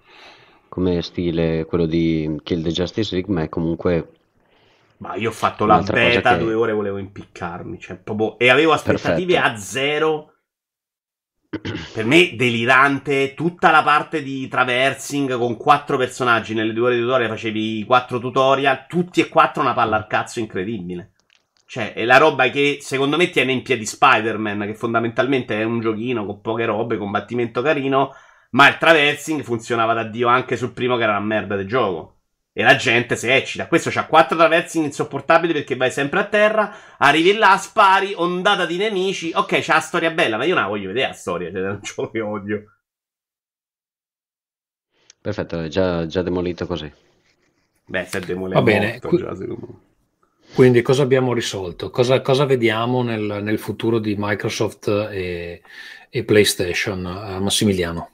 come stile quello di Kill the Justice League, ma è comunque... Ma io ho fatto la beta, che... due ore volevo impiccarmi, cioè, proprio... e avevo aspettative Perfetto. a zero. Per me delirante tutta la parte di traversing con quattro personaggi nelle due ore di tutorial facevi quattro tutorial, tutti e quattro una palla al cazzo incredibile. Cioè, è la roba che secondo me tiene in piedi Spider-Man, che fondamentalmente è un giochino con poche robe, combattimento carino, ma il traversing funzionava da Dio anche sul primo, che era una merda del gioco. E la gente si eccita. Questo c'ha quattro traversing insopportabili perché vai sempre a terra, arrivi là, spari, ondata di nemici. Ok, c'ha la storia bella, ma io non la voglio vedere la storia. Cioè, è un *laughs* gioco che odio. Perfetto, è già, già demolito così. Beh, se è demolito. Va bene. Morto, già, Quindi cosa abbiamo risolto? Cosa, cosa vediamo nel, nel, futuro di Microsoft e, e PlayStation, eh, Massimiliano?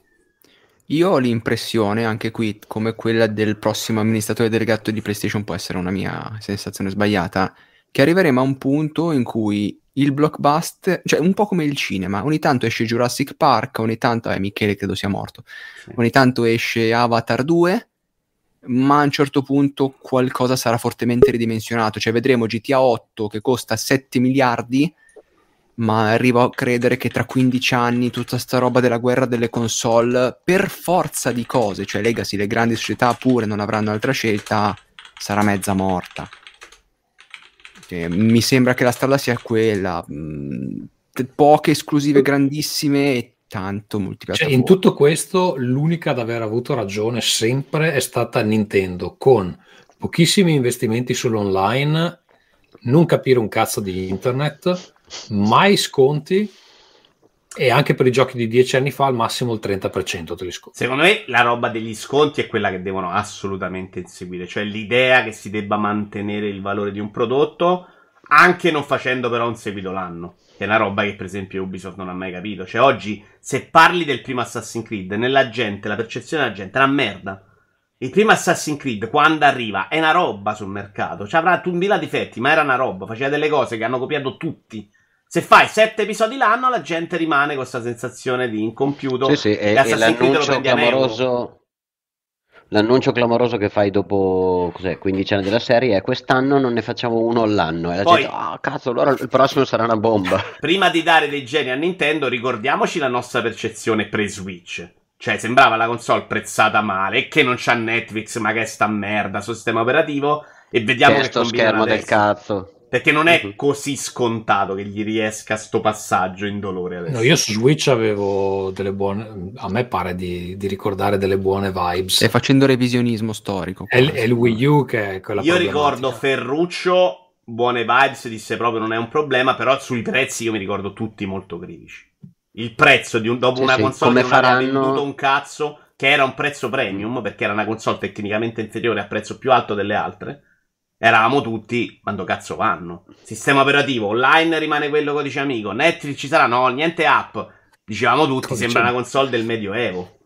Io ho l'impressione, anche qui, come quella del prossimo amministratore delegato di PlayStation, può essere una mia sensazione sbagliata, che arriveremo a un punto in cui il blockbuster, cioè un po' come il cinema, ogni tanto esce Jurassic Park, ogni tanto, eh Michele credo sia morto, sì. ogni tanto esce Avatar 2, ma a un certo punto qualcosa sarà fortemente ridimensionato, cioè vedremo GTA 8 che costa 7 miliardi, ma arrivo a credere che tra 15 anni tutta sta roba della guerra delle console, per forza di cose, cioè Legacy, le grandi società pure non avranno altra scelta, sarà mezza morta. Cioè, mi sembra che la strada sia quella, mh, mm, poche esclusive grandissime e tanto multiplattaforma. Cioè, in tutto questo l'unica ad aver avuto ragione sempre è stata Nintendo, con pochissimi investimenti sull'online, non capire un cazzo di internet mai sconti e anche per i giochi di dieci anni fa al massimo il 30% te li sconti. Secondo me la roba degli sconti è quella che devono assolutamente inseguire, cioè l'idea che si debba mantenere il valore di un prodotto anche non facendo però un seguito l'anno, è una roba che per esempio Ubisoft non ha mai capito. Cioè oggi se parli del primo Assassin's Creed, nella gente, la percezione della gente è una merda. Il primo Assassin's Creed, quando arriva, è una roba sul mercato. Cioè, avrà 2000 difetti, ma era una roba. Faceva delle cose che hanno copiato tutti se fai sette episodi l'anno, la gente rimane con questa sensazione di incompiuto. Sì, sì, e, e l'annuncio clamoroso. L'annuncio clamoroso che fai dopo cos'è, 15 anni della serie è quest'anno non ne facciamo uno all'anno e la Poi, gente, ah oh, cazzo, allora il prossimo sarà una bomba. *laughs* Prima di dare dei geni a Nintendo, ricordiamoci la nostra percezione pre-Switch. Cioè, sembrava la console prezzata male e che non c'ha Netflix, ma che sta merda, sul sistema operativo e vediamo che, che sto schermo del cazzo. Perché non è mhm. così scontato che gli riesca sto passaggio indolore adesso. No, io su Switch avevo delle buone. A me pare di, di ricordare delle buone vibes. Stai facendo revisionismo storico. È, è, il Wii U che è quella Io ricordo Ferruccio, buone vibes, disse proprio non è un problema, però sui prezzi io mi ricordo tutti molto critici. Il prezzo di un, dopo sì, una sì, console che faranno... non aveva venduto un cazzo, che era un prezzo premium, perché era una console tecnicamente inferiore a prezzo più alto delle altre eravamo tutti, quando cazzo vanno? Sistema operativo, online rimane quello codice amico, Netflix ci sarà, no, niente app. Dicevamo tutti, codice. sembra una console del medioevo.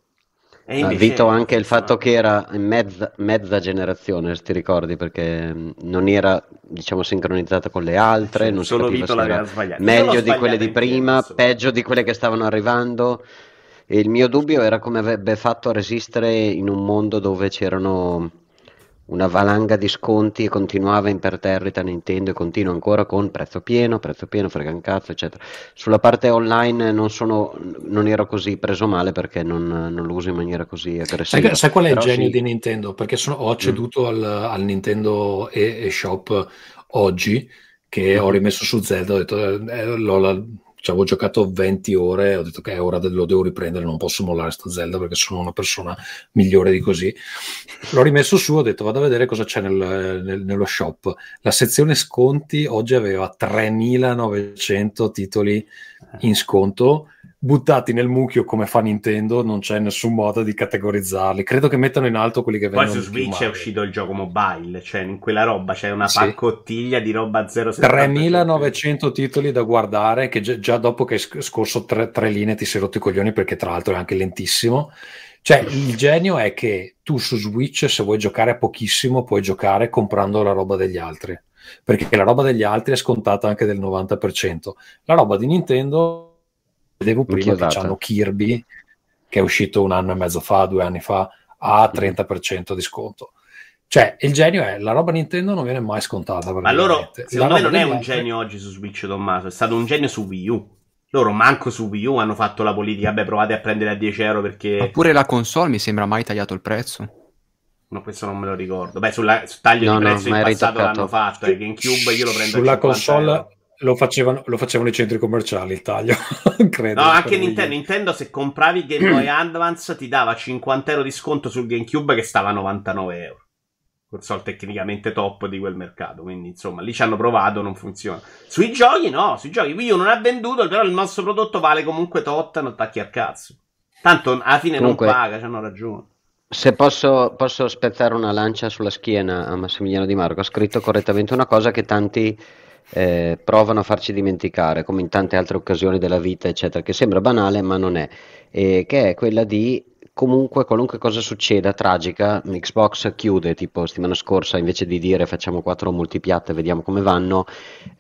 Invito anche il fatto che era mezza, mezza generazione, se ti ricordi, perché mm, non era diciamo sincronizzata con le altre, non Solo Vito l'aveva sbagliata. Meglio di quelle di prima, peggio di quelle che stavano arrivando. E il mio dubbio era come avrebbe fatto a resistere in un mondo dove c'erano una valanga di sconti e continuava imperterrita Nintendo e continua ancora con prezzo pieno, prezzo pieno, frega eccetera. Sulla parte online non, sono, non ero così preso male perché non, non, lo uso in maniera così aggressiva. Sai, sai qual è Però il genio sì. di Nintendo? Perché sono, ho acceduto mm. al, al, Nintendo e, e Shop oggi che mm. ho rimesso su Z, ho detto, eh, eh l'ho, ci cioè, avevo giocato 20 ore, ho detto che è ora, lo devo riprendere, non posso mollare sto Zelda perché sono una persona migliore di così. L'ho rimesso su, ho detto vado a vedere cosa c'è nel, nel, nello shop. La sezione sconti oggi aveva 3.900 titoli in sconto buttati nel mucchio come fa Nintendo, non c'è nessun modo di categorizzarli. Credo che mettano in alto quelli che Poi vengono. Poi su Switch è uscito il gioco mobile, cioè in quella roba c'è una sì. paccottiglia di roba 0 3900 titoli da guardare, che già dopo che hai scorso tre, tre linee ti sei rotto i coglioni perché tra l'altro è anche lentissimo. Cioè, il genio è che tu su Switch, se vuoi giocare a pochissimo, puoi giocare comprando la roba degli altri. Perché la roba degli altri è scontata anche del 90%. La roba di Nintendo vedevo prima che hanno Kirby, che è uscito un anno e mezzo fa, due anni fa, a 30% mhm. di sconto. Cioè, il genio è la roba Nintendo non viene mai scontata. Ma loro, secondo me, non è un genio oggi su Switch, Tommaso, è stato un genio su Wii U. Loro manco su Wii U hanno fatto la politica, beh, provate a prendere a 10 euro perché. oppure la console mi sembra mai tagliato il prezzo. No, questo non me lo ricordo. Beh, sul taglio no, di prezzo no, in passato ritoccato. l'hanno fatto. Eh, GameCube io lo prendo sulla console, lo facevano, lo facevano, i centri commerciali il taglio, *laughs* credo. No, anche Nintendo, Nintendo se compravi Game Boy *clears throat* Advance ti dava 50 euro di sconto sul GameCube che stava a 99 euro. Console tecnicamente top di quel mercato, quindi insomma lì ci hanno provato, non funziona. Sui giochi no, sui giochi Wii U non ha venduto, però il nostro prodotto vale comunque tot, non tacchi al cazzo. Tanto alla fine comunque, non paga, ci hanno ragione. Se posso, posso spezzare una lancia sulla schiena a Massimiliano Di Marco, ha scritto correttamente una cosa che tanti eh, provano a farci dimenticare, come in tante altre occasioni della vita, eccetera, che sembra banale ma non è, eh, che è quella di comunque qualunque cosa succeda tragica, Xbox chiude, tipo settimana scorsa invece di dire facciamo quattro multipiatte, vediamo come vanno,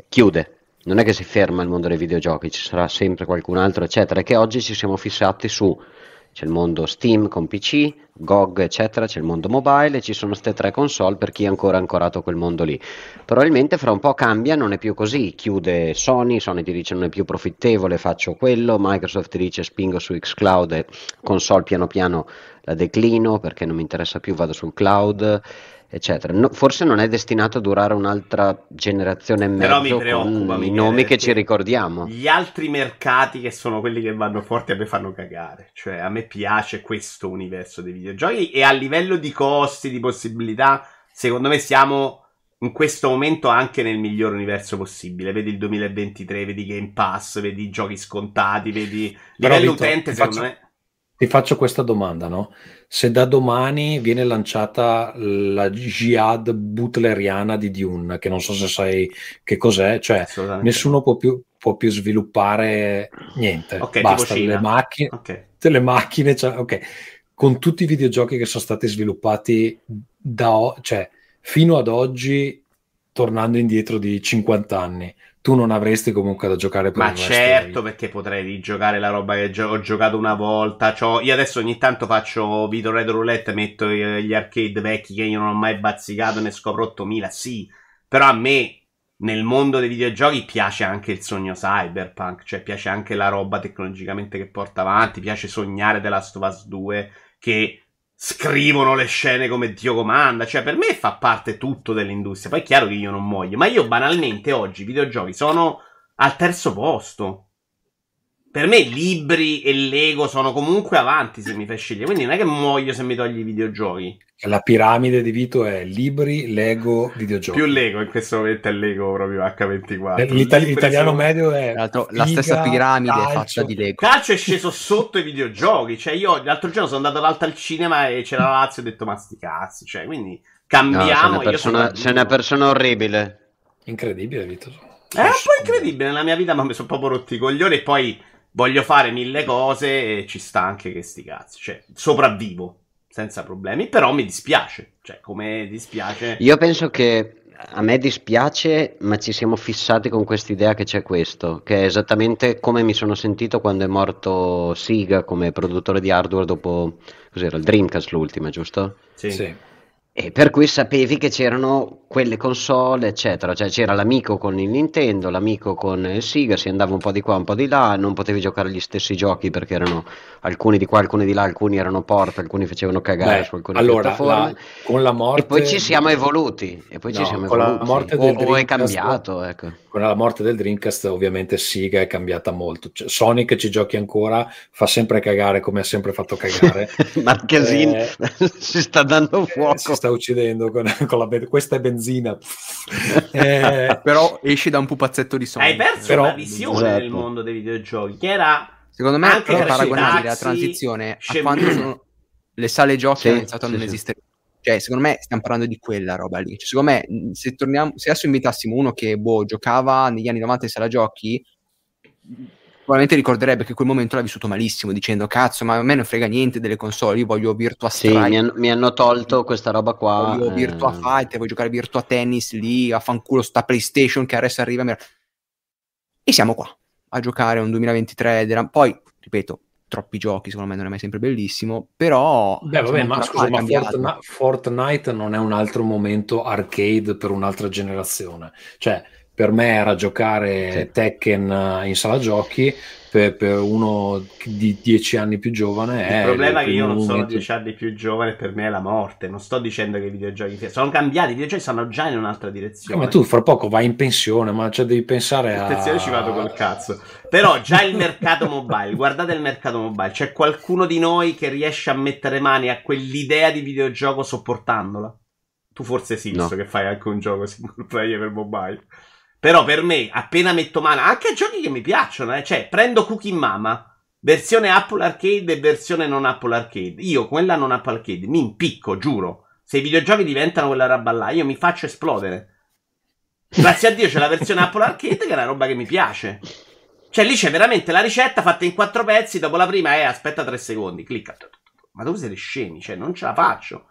chiude. Non è che si ferma il mondo dei videogiochi, ci sarà sempre qualcun altro, eccetera, è che oggi ci siamo fissati su c'è il mondo Steam con PC, GOG eccetera, c'è il mondo mobile e ci sono queste tre console per chi è ancora ancorato a quel mondo lì. Probabilmente fra un po' cambia, non è più così, chiude Sony, Sony ti dice non è più profittevole, faccio quello, Microsoft ti dice spingo su xCloud e console piano piano la declino perché non mi interessa più, vado sul cloud eccetera. No, forse non è destinato a durare un'altra generazione e mezzo Però mi preoccupa, i nomi che ci ricordiamo. Gli altri mercati che sono quelli che vanno forti a me fanno cagare, cioè a me piace questo universo dei videogiochi e a livello di costi, di possibilità, secondo me siamo in questo momento anche nel miglior universo possibile. Vedi il 2023, vedi Game Pass, vedi i giochi scontati, vedi livello Però, utente, secondo faccio... me ti faccio questa domanda, no? Se da domani viene lanciata la jihad butleriana di Dune, che non so se sai che cos'è, cioè nessuno può più, può più, sviluppare niente, okay, basta, le macchine, okay. le macchine, cioè, okay. con tutti i videogiochi che sono stati sviluppati da, cioè, fino ad oggi, tornando indietro di 50 anni, tu non avresti comunque da giocare per Ma certo, perché potrei rigiocare la roba che ho giocato una volta. Cioè, io adesso ogni tanto faccio video red roulette, metto eh, gli arcade vecchi che io non ho mai bazzicato, ne scopro 8000, sì. Però a me, nel mondo dei videogiochi, piace anche il sogno cyberpunk, cioè piace anche la roba tecnologicamente che porta avanti, piace sognare The Last of Us 2, che scrivono le scene come Dio comanda, cioè per me fa parte tutto dell'industria, poi è chiaro che io non muoio, ma io banalmente oggi i videogiochi sono al terzo posto per me libri e Lego sono comunque avanti se mi fai scegliere, quindi non è che muoio se mi togli i videogiochi. Cioè, la piramide di Vito è libri, Lego, videogiochi. Più Lego, in questo momento è Lego proprio H24. Eh, l'ita- l'italiano sono... medio è... Figa, la stessa piramide calcio. fatta di Lego. Calcio è sceso sotto i videogiochi, cioè io l'altro giorno sono andato all'alta al cinema e c'era la Lazio e ho detto ma sti cazzi, cioè quindi cambiamo. No, sei, una persona, una persona orribile. Incredibile Vito. È un po' incredibile nella mia vita, ma mi sono proprio rotti i coglioni e poi voglio fare mille cose e ci sta anche che sti cazzi, cioè sopravvivo senza problemi, però mi dispiace, cioè come dispiace. Io penso che a me dispiace, ma ci siamo fissati con quest'idea che c'è questo, che è esattamente come mi sono sentito quando è morto Siga come produttore di hardware dopo cos'era il Dreamcast l'ultima, giusto? Sì. sì. E per cui sapevi che c'erano quelle console, eccetera, cioè c'era l'amico con il Nintendo, l'amico con il Sega, si andava un po' di qua, un po' di là, non potevi giocare gli stessi giochi perché erano alcuni di qua, alcuni di là, alcuni erano porta, alcuni facevano cagare Beh, su alcune allora, la, con la morte... E poi ci siamo evoluti, e poi no, ci siamo con evoluti, la morte del o, o è cambiato, ecco. Con la morte del Dreamcast ovviamente Sega è cambiata molto, cioè, Sonic ci giochi ancora, fa sempre cagare come ha sempre fatto cagare. *laughs* Marchesin eh, *laughs* si sta dando eh, fuoco. Si sta uccidendo con, *laughs* con la ben... questa è benzina. *laughs* eh... Però esci da un pupazzetto di sonno. Hai perso Però... una visione esatto. del mondo dei videogiochi che era... Secondo me è paragonabile la transizione scem- a quando sono le sale giochi sì, hanno iniziato a non sì, esistere. Cioè, secondo me stiamo parlando di quella roba lì. Cioè, secondo me, se, torniamo, se adesso invitassimo uno che boh, giocava negli anni 90 in sala giochi, Probabilmente ricorderebbe che quel momento l'ha vissuto malissimo, dicendo cazzo, ma a me non frega niente delle console, io voglio Virtua Strike. mi, han- mi hanno tolto questa roba qua. Voglio eh... Virtua Fighter, voglio giocare Virtua Tennis lì, a fanculo sta PlayStation che adesso arriva. A... E siamo qua a giocare un 2023. Della... Poi, ripeto, troppi giochi, secondo me non è mai sempre bellissimo, però... Beh, vabbè, ma scusa, ma Fortnite, Fortnite non è un altro momento arcade per un'altra generazione. Cioè, per me era giocare sì. Tekken eh, in sala giochi, per, per, uno di dieci anni più giovane è... Il problema è che io non sono momento... dieci anni più giovane, per me è la morte. Non sto dicendo che i videogiochi sono cambiati, i videogiochi sono già in un'altra direzione. Eh, ma tu fra poco vai in pensione, ma cioè devi pensare a... Attenzione, ci vado col cazzo. Però già il mercato *laughs* mobile, guardate il mercato mobile, c'è qualcuno di noi che riesce a mettere mani a quell'idea di videogioco sopportandola? Tu forse sì, no. visto che fai anche un gioco *laughs* single player per mobile. Però per me, appena metto mano, anche a giochi che mi piacciono, eh, cioè prendo Cookie Mama, versione Apple Arcade e versione non Apple Arcade. Io quella non Apple Arcade mi impicco, giuro. Se i videogiochi diventano quella roba là, io mi faccio esplodere. Grazie a Dio c'è la versione Apple Arcade che è una roba che mi piace. Cioè lì c'è veramente la ricetta fatta in quattro pezzi, dopo la prima è eh, aspetta tre secondi, clicca. Ma dove siete scemi? Cioè non ce la faccio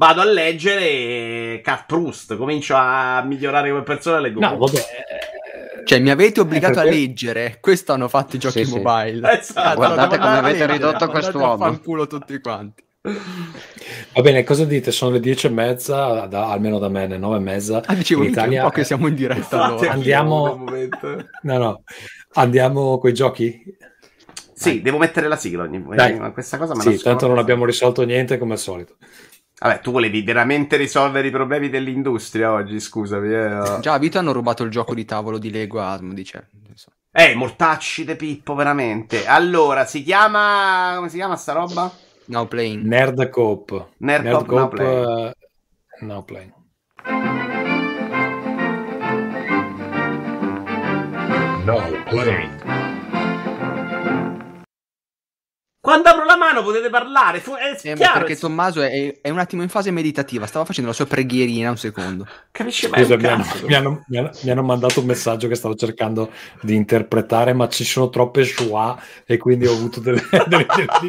vado a leggere Cat Proust, comincio a migliorare come persona leggo. No, vabbè. Eh, cioè, mi avete eh, obbligato perché... a leggere. Questo hanno fatto i giochi sì, mobile. Sì. Esatto. Cioè, guardate come avete ridotto quest'uomo. Fa culo tutti quanti. Va bene, cosa dite? Sono le dieci e mezza, da, almeno da me, le nove e mezza. Ah, dicevo, in Italia, un po' che siamo in diretta. Allora. Andiamo... no, no. Andiamo coi giochi? Sì, Vai. devo mettere la sigla ogni volta. Questa cosa me sì, tanto non abbiamo risolto niente come al solito. Vabbè, tu volevi veramente risolvere i problemi dell'industria oggi, scusami. Eh. Oh. Già, a Vito hanno rubato il gioco di tavolo di Lego a Asmodi, Eh, mortacci de Pippo, veramente. Allora, si chiama... come si chiama sta roba? No Playing. Nerd Coop. Nerd, Nerd Coop, Coop, No Playing. Eh, no playing. No playing. Quando apro la mano potete parlare. Fu- è eh, perché Tommaso è, è, un attimo in fase meditativa. Stava facendo la sua preghierina un secondo. Capisci mai Scusa, mi, hanno, mi, hanno, mi, hanno, mi, hanno, mandato un messaggio che stavo cercando di interpretare, ma ci sono troppe schwa e quindi ho avuto delle, *laughs* delle, delle...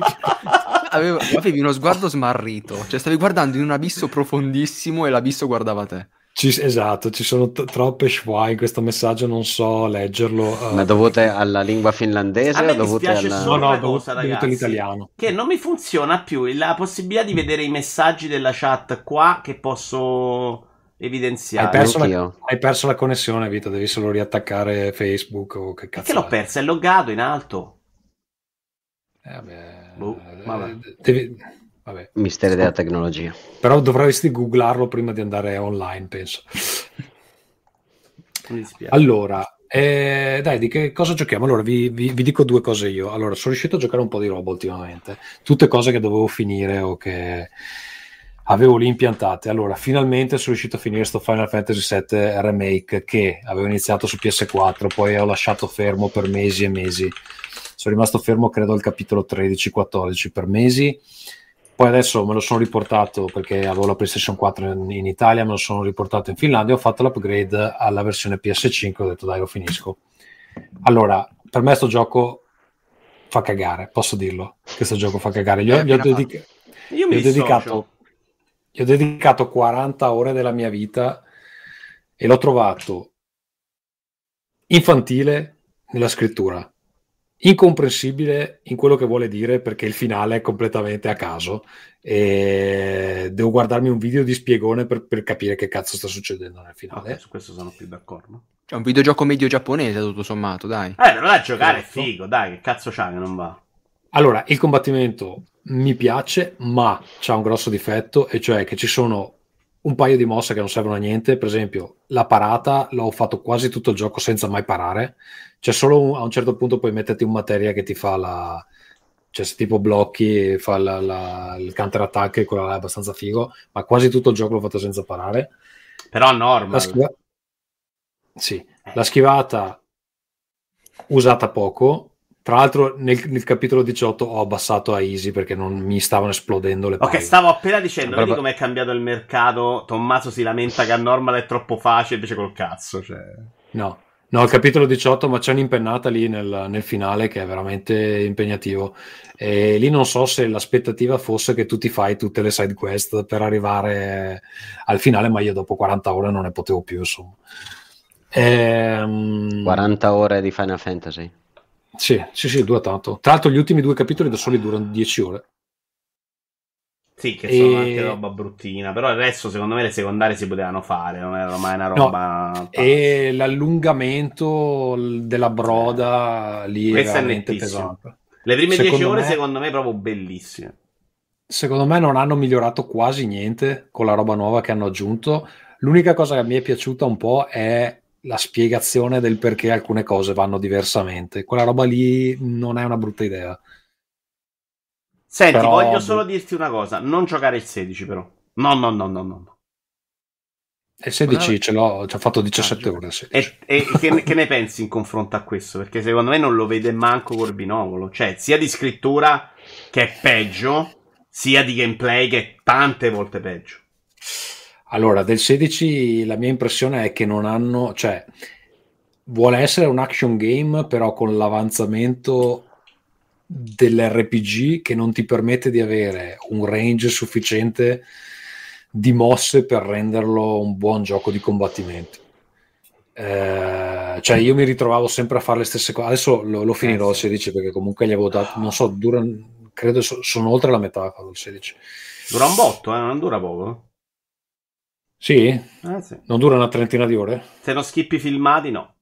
Avevo, avevi uno sguardo smarrito, cioè stavi guardando in un abisso profondissimo e l'abisso guardava te. Ci, esatto, ci sono t- troppe schwa in questo messaggio, non so leggerlo. Uh, Ma eh. dovute alla lingua finlandese? A me dovute alla... solo no, no, cosa, ragazzi, Che non mi funziona più la possibilità di vedere i messaggi della chat qua che posso evidenziare. Hai perso, la, hai perso la, connessione, Vito, devi solo riattaccare Facebook o che cazzo. Perché l'ho persa? È loggato in alto. Eh, vabbè, boh, vabbè. Devi Vabbè. Misteri della tecnologia. Però dovresti googlarlo prima di andare online, penso. allora, eh, dai, di che cosa giochiamo? Allora, vi, vi, vi, dico due cose io. Allora, sono riuscito a giocare un po' di roba ultimamente, tutte cose che dovevo finire o che avevo lì impiantate. Allora, finalmente sono riuscito a finire sto Final Fantasy VII Remake che avevo iniziato su PS4, poi ho lasciato fermo per mesi e mesi. Sono rimasto fermo, credo, al capitolo 13-14 per mesi poi adesso me lo sono riportato perché avevo la PlayStation 4 in, in Italia, me lo sono riportato in Finlandia, ho fatto l'upgrade alla versione PS5, ho detto dai lo finisco. Allora, per me sto gioco fa cagare, posso dirlo, questo gioco fa cagare. Gli ho, eh, gli ho, dedica- gli ho dedicato, gli ho dedicato 40 ore della mia vita e l'ho trovato infantile nella scrittura, incomprensibile in quello che vuole dire perché il finale è completamente a caso e devo guardarmi un video di spiegone per, per capire che cazzo sta succedendo nel finale. Okay, su questo sono più d'accordo. È un videogioco medio giapponese tutto sommato, dai. Eh, però da giocare è figo, dai, che cazzo c'ha che non va? Allora, il combattimento mi piace, ma c'ha un grosso difetto, e cioè che ci sono un paio di mosse che non servono a niente, per esempio la parata l'ho fatto quasi tutto il gioco senza mai parare, C'è cioè, solo un, a un certo punto puoi metterti un materia che ti fa la... cioè se tipo blocchi fa la, la, il counter attack e quella là è abbastanza figo, ma quasi tutto il gioco l'ho fatto senza parare. Però a norma. schiva... Sì, eh. la schivata usata poco, tra l'altro nel, nel, capitolo 18 ho abbassato a Easy perché non mi stavano esplodendo le palle. Ok, stavo appena dicendo, Sarebbe... vedi com'è cambiato il mercato, Tommaso si lamenta che a normal è troppo facile, invece col cazzo, cioè... No, no, il capitolo 18, ma c'è un'impennata lì nel, nel finale che è veramente impegnativo. E lì non so se l'aspettativa fosse che tu ti fai tutte le side quest per arrivare al finale, ma io dopo 40 ore non ne potevo più, insomma. E... Ehm, 40 ore di Final Fantasy? Sì, sì, sì, dura tanto. Tra l'altro gli ultimi due capitoli da soli durano 10 ore. Sì, che sono anche roba bruttina, però il resto, secondo me le secondarie si potevano fare, non era mai una roba... No. E l'allungamento della broda lì Questa è veramente pesante. Le prime 10 ore me... secondo me proprio bellissime. Secondo me non hanno migliorato quasi niente con la roba nuova che hanno aggiunto. L'unica cosa che mi è piaciuta un po' è la spiegazione del perché alcune cose vanno diversamente. Quella roba lì non è una brutta idea. Senti, però... voglio solo dirti una cosa: non giocare il 16, però. No, no, no, no, no. E 16 ce l'ho, ci ho fatto 17 ah, ore. E, e che, che, ne pensi in confronto a questo? Perché secondo me non lo vede manco col binocolo. Cioè, sia di scrittura che è peggio, sia di gameplay che è tante volte peggio. Allora, del 16 la mia impressione è che non hanno, cioè, vuole essere un action game, però con l'avanzamento dell'RPG che non ti permette di avere un range sufficiente di mosse per renderlo un buon gioco di combattimento. Eh, cioè, io mi ritrovavo sempre a fare le stesse cose. Adesso lo, lo finirò eh, il 16 perché comunque gli avevo dato, non so, dura, credo so, sono oltre la metà il 16. Dura un botto, eh? non dura poco. Sì? Eh, sì? Non dura una trentina di ore? Se non schippi filmati, no.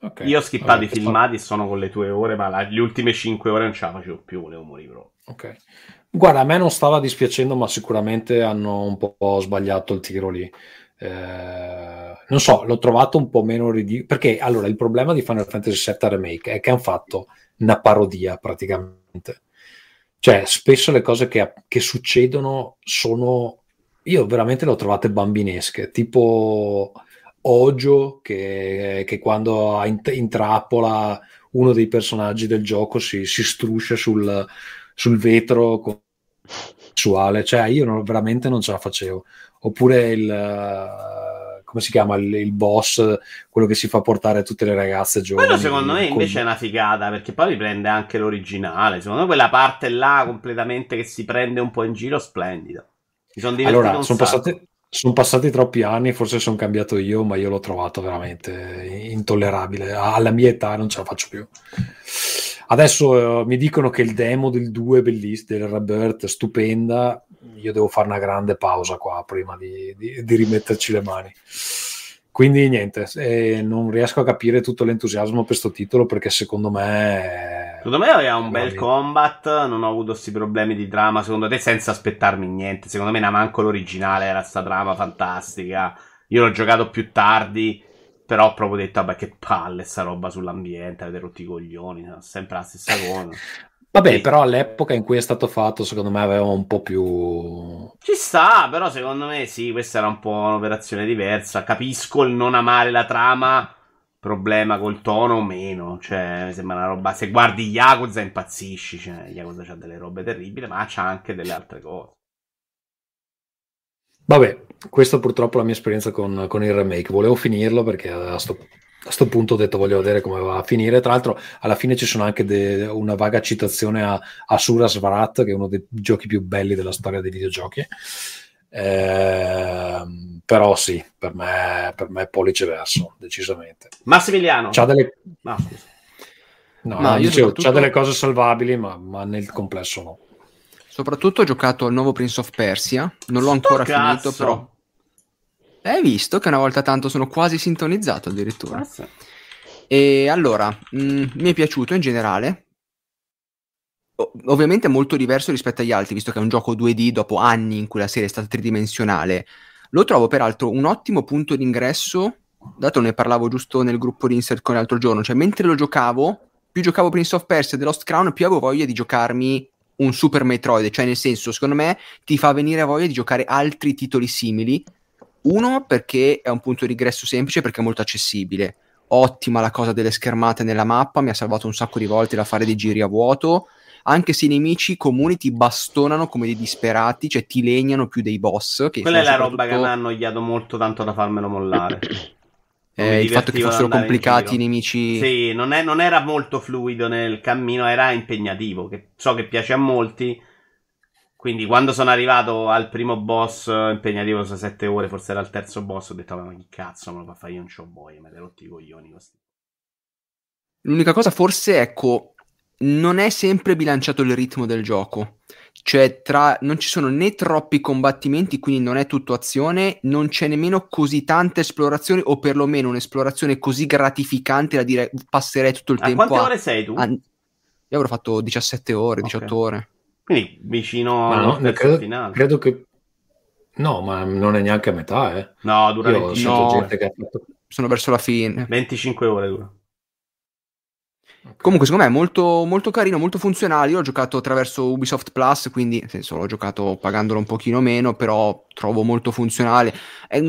Okay. Io ho schippato i filmati, sono con le tue ore, ma la, le ultime 5 ore non ce la facevo più, volevo morire Ok. Guarda, a me non stava dispiacendo, ma sicuramente hanno un po' sbagliato il tiro lì. Eh, non so, l'ho trovato un po' meno ridicolo. Perché allora il problema di Final Fantasy VII Remake è che hanno fatto una parodia praticamente. Cioè, spesso le cose che, che succedono sono io veramente le ho trovate bambinesche, tipo Ojo che, che quando intrappola uno dei personaggi del gioco si, si struscia sul, sul vetro con... sessuale, cioè io non, veramente non ce la facevo. Oppure il... Eh, come si chiama il, il, boss, quello che si fa portare tutte le ragazze giovani. Quello secondo me invece con... è una figata perché poi riprende anche l'originale. Secondo me quella parte là completamente che si prende un po' in giro, splendido sono allora, sono passati, sono passati, troppi anni, forse sono cambiato io, ma io l'ho trovato veramente intollerabile. Alla mia età non ce la faccio più. Adesso eh, mi dicono che il demo del 2 è bellissimo, del Rebirth, stupenda. Io devo fare una grande pausa qua prima di, di, di rimetterci le mani. Quindi niente, eh, non riesco a capire tutto l'entusiasmo per questo titolo perché secondo me Secondo me aveva un bel combat, non ho avuto questi problemi di trama, secondo te, senza aspettarmi niente. Secondo me, manco l'originale era sta trama fantastica. Io l'ho giocato più tardi, però ho proprio detto, vabbè, che palle sta roba sull'ambiente, avete rotto i coglioni, sempre la stessa *laughs* cosa. Vabbè, e... però all'epoca in cui è stato fatto, secondo me aveva un po' più. Ci sta, però secondo me sì, questa era un po' un'operazione diversa. Capisco il non amare la trama problema col tono o meno. Cioè, sembra una roba. Se guardi Yakuza impazzisci. Cioè, Yakuza c'ha delle robe terribili, ma c'ha anche delle altre cose. Vabbè, questa purtroppo è la mia esperienza con, con il remake. Volevo finirlo perché a sto, a sto, punto ho detto voglio vedere come va a finire. Tra l'altro, alla fine ci sono anche de, una vaga citazione a Asura Svarat, che è uno dei giochi più belli della storia dei videogiochi. Ehm però sì, per me, per me è pollice verso, decisamente. Massimiliano. C'ha delle... No, no, ma io dicevo, soprattutto... c'ha delle cose salvabili, ma, ma, nel complesso no. Soprattutto ho giocato al nuovo Prince of Persia, non l'ho ancora cazzo. finito, però... Hai visto che una volta tanto sono quasi sintonizzato addirittura. Cazzo. E allora, mh, mm, mi è piaciuto in generale, ovviamente è molto diverso rispetto agli altri, visto che è un gioco 2D dopo anni in cui la serie è stata tridimensionale. Lo trovo peraltro un ottimo punto d'ingresso, dato ne parlavo giusto nel gruppo di Insert con l'altro giorno, cioè mentre lo giocavo, più giocavo Prince of Persia e The Lost Crown, più avevo voglia di giocarmi un Super Metroid, cioè nel senso, secondo me ti fa venire voglia di giocare altri titoli simili. Uno perché è un punto di ingresso semplice perché è molto accessibile. Ottima la cosa delle schermate nella mappa, mi ha salvato un sacco di volte da fare dei giri a vuoto anche se i nemici comuni ti bastonano come dei disperati, cioè ti legnano più dei boss. Quella è la roba che mi ha annoiato molto tanto da farmelo mollare. *clears throat* Eh, il fatto che fossero complicati i nemici. Sì, non, è, non, era molto fluido nel cammino, era impegnativo. Che so che piace a molti. Quindi, quando sono arrivato al primo boss, impegnativo sono 7 ore, forse era il terzo boss, ho detto: Ma che cazzo me lo fa fare? Io non c'ho boia, mi ero rotti i coglioni. Così. L'unica cosa, forse, ecco, non è sempre bilanciato il ritmo del gioco. Cioè, tra, non ci sono né troppi combattimenti, quindi non è tutto azione, non c'è nemmeno così tanta esplorazione, o perlomeno un'esplorazione così gratificante da dire passerei tutto il a tempo. Quante a, ore sei tu? A, io avrò fatto 17 ore, okay. 18 ore. Quindi vicino ma no, credo, finale. Credo che. No, ma non è neanche a metà, eh. No, dura io 20... Sono verso la fine. 25 ore dura. Comunque, secondo me è molto, molto, carino, molto funzionale. Io l'ho giocato attraverso Ubisoft Plus, quindi nel senso, l'ho giocato pagandolo un pochino meno, però trovo molto funzionale. È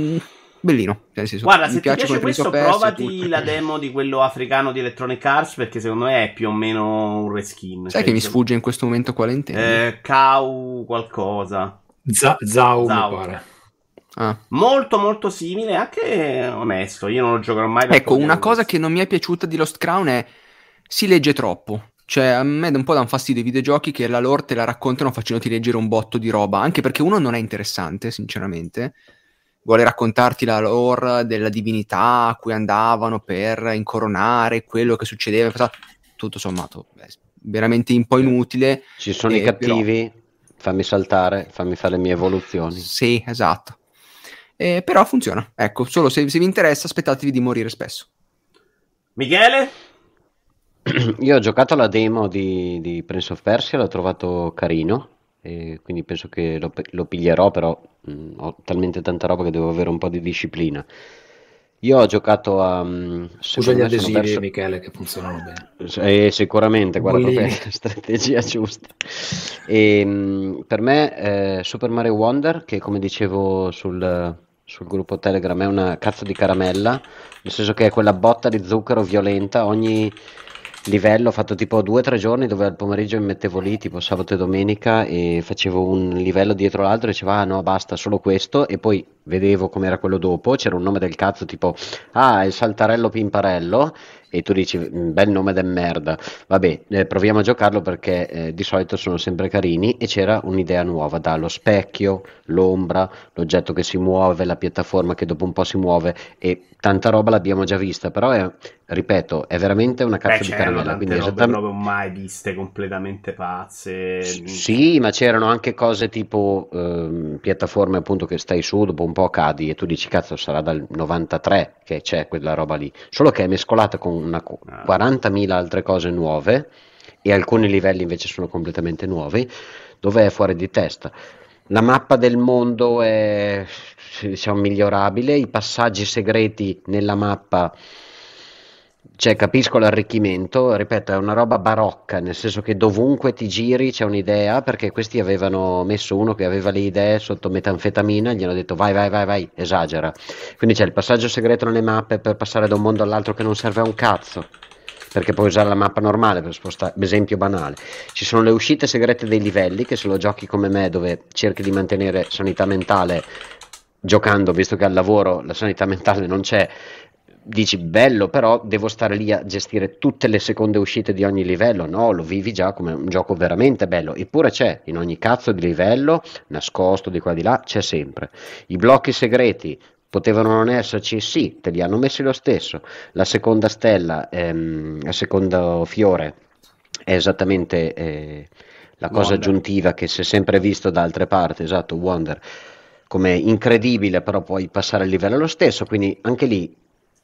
bellino. Cioè, nel Senso, Guarda, se piace ti piace questo, provati la demo di quello africano di Electronic Arts, perché secondo me è più o meno un reskin. Sai cioè, che mi sfugge in questo momento quale intendi? Eh, Kau qualcosa. Zau, mi pare. Ah. Molto molto simile, anche onesto. Io non lo giocherò mai. Ecco, una cosa che non mi è piaciuta di Lost Crown è si legge troppo. Cioè, a me un po' da un fastidio i videogiochi che la lore te la raccontano facendoti leggere un botto di roba, anche perché uno non è interessante, sinceramente. Vuole raccontarti la lore della divinità a cui andavano per incoronare quello che succedeva. Tutto sommato, è veramente un po' inutile. Ci sono e, i eh, cattivi, però... fammi saltare, fammi fare le mie evoluzioni. Sì, esatto. Eh, però funziona, ecco, solo se, se vi interessa aspettatevi di morire spesso. Michele? *clears throat* Io ho giocato alla demo di, di Prince of Persia, l'ho trovato carino, quindi penso che lo, lo piglierò, però mh, mm, ho talmente tanta roba che devo avere un po' di disciplina. Io ho giocato a... Mm, Scusa gli adesivi, perso... Michele, che funzionano bene. Eh, sicuramente, guarda, è la *laughs* strategia giusta. E, ehm, mh, per me eh, Super Mario Wonder, che come dicevo sul sul gruppo Telegram è una cazzo di caramella, nel senso che è quella botta di zucchero violenta, ogni livello, ho fatto tipo due o tre giorni dove al pomeriggio mi mettevo lì, tipo sabato e domenica, e facevo un livello dietro l'altro e dicevo ah no basta, solo questo, e poi vedevo com'era quello dopo, c'era un nome del cazzo tipo ah il saltarello pimparello, e tu dici mm, bel nome del merda, vabbè eh, proviamo a giocarlo perché eh, di solito sono sempre carini e c'era un'idea nuova dallo specchio, l'ombra, l'oggetto che si muove, la piattaforma che dopo un po' si muove e tanta roba l'abbiamo già vista, però è, ripeto, è veramente una cazzo Beh, di caramella. Quindi robe esattamente... proprio mai viste, completamente pazze. sì, ma c'erano anche cose tipo eh, piattaforme appunto che stai su, dopo un po' cadi e tu dici cazzo sarà dal 93 che c'è quella roba lì, solo che è mescolata con una 40.000 ah. altre cose nuove e alcuni livelli invece sono completamente nuovi, dove è fuori di testa. La mappa del mondo è diciamo, migliorabile, i passaggi segreti nella mappa cioè, capisco l'arricchimento, ripeto, è una roba barocca, nel senso che dovunque ti giri c'è un'idea, perché questi avevano messo uno che aveva le idee sotto metanfetamina, gli hanno detto vai, vai, vai, vai, esagera. Quindi c'è il passaggio segreto nelle mappe per passare da un mondo all'altro che non serve a un cazzo perché puoi usare la mappa normale per spostare, esempio banale. Ci sono le uscite segrete dei livelli che se lo giochi come me dove cerchi di mantenere sanità mentale giocando, visto che al lavoro la sanità mentale non c'è, dici bello, però devo stare lì a gestire tutte le seconde uscite di ogni livello. No, lo vivi già come un gioco veramente bello. Eppure c'è in ogni cazzo di livello, nascosto di qua di là, c'è sempre. I blocchi segreti potevano non esserci, sì, te li hanno messi lo stesso. La seconda stella, ehm, il secondo fiore è esattamente eh, la cosa Wonder. aggiuntiva che si è sempre visto da altre parti, esatto, Wonder. Come incredibile, però puoi passare il livello lo stesso, quindi anche lì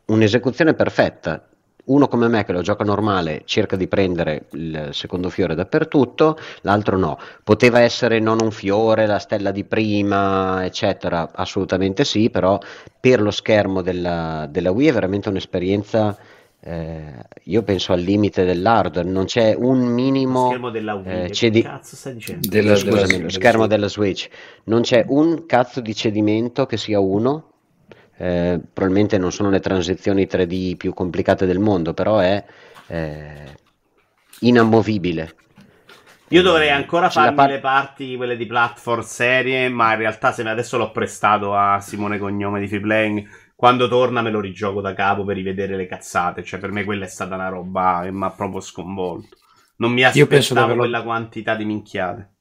un'esecuzione perfetta. Uno come me che lo gioca normale cerca di prendere il secondo fiore dappertutto, l'altro no. Poteva essere non un fiore, la stella di prima, eccetera, assolutamente sì, però per lo schermo della, della Wii è veramente un'esperienza eh, io penso al limite dell'hardware, non c'è un minimo. Schermo della Wii, eh, cedi... cazzo stai dicendo? Della, scusami, della, schermo della Switch. della Switch. Non c'è un cazzo di cedimento che sia uno eh, probabilmente non sono le transizioni 3D più complicate del mondo, però è eh, inamovibile. Io dovrei ancora farmi par- le parti, quelle di platform serie, ma in realtà se adesso l'ho prestato a Simone Cognome di Freeplaying, quando torna me lo rigioco da capo per rivedere le cazzate, cioè per me quella è stata una roba che mi ha proprio sconvolto. Non mi aspettavo quella quantità di minchiate.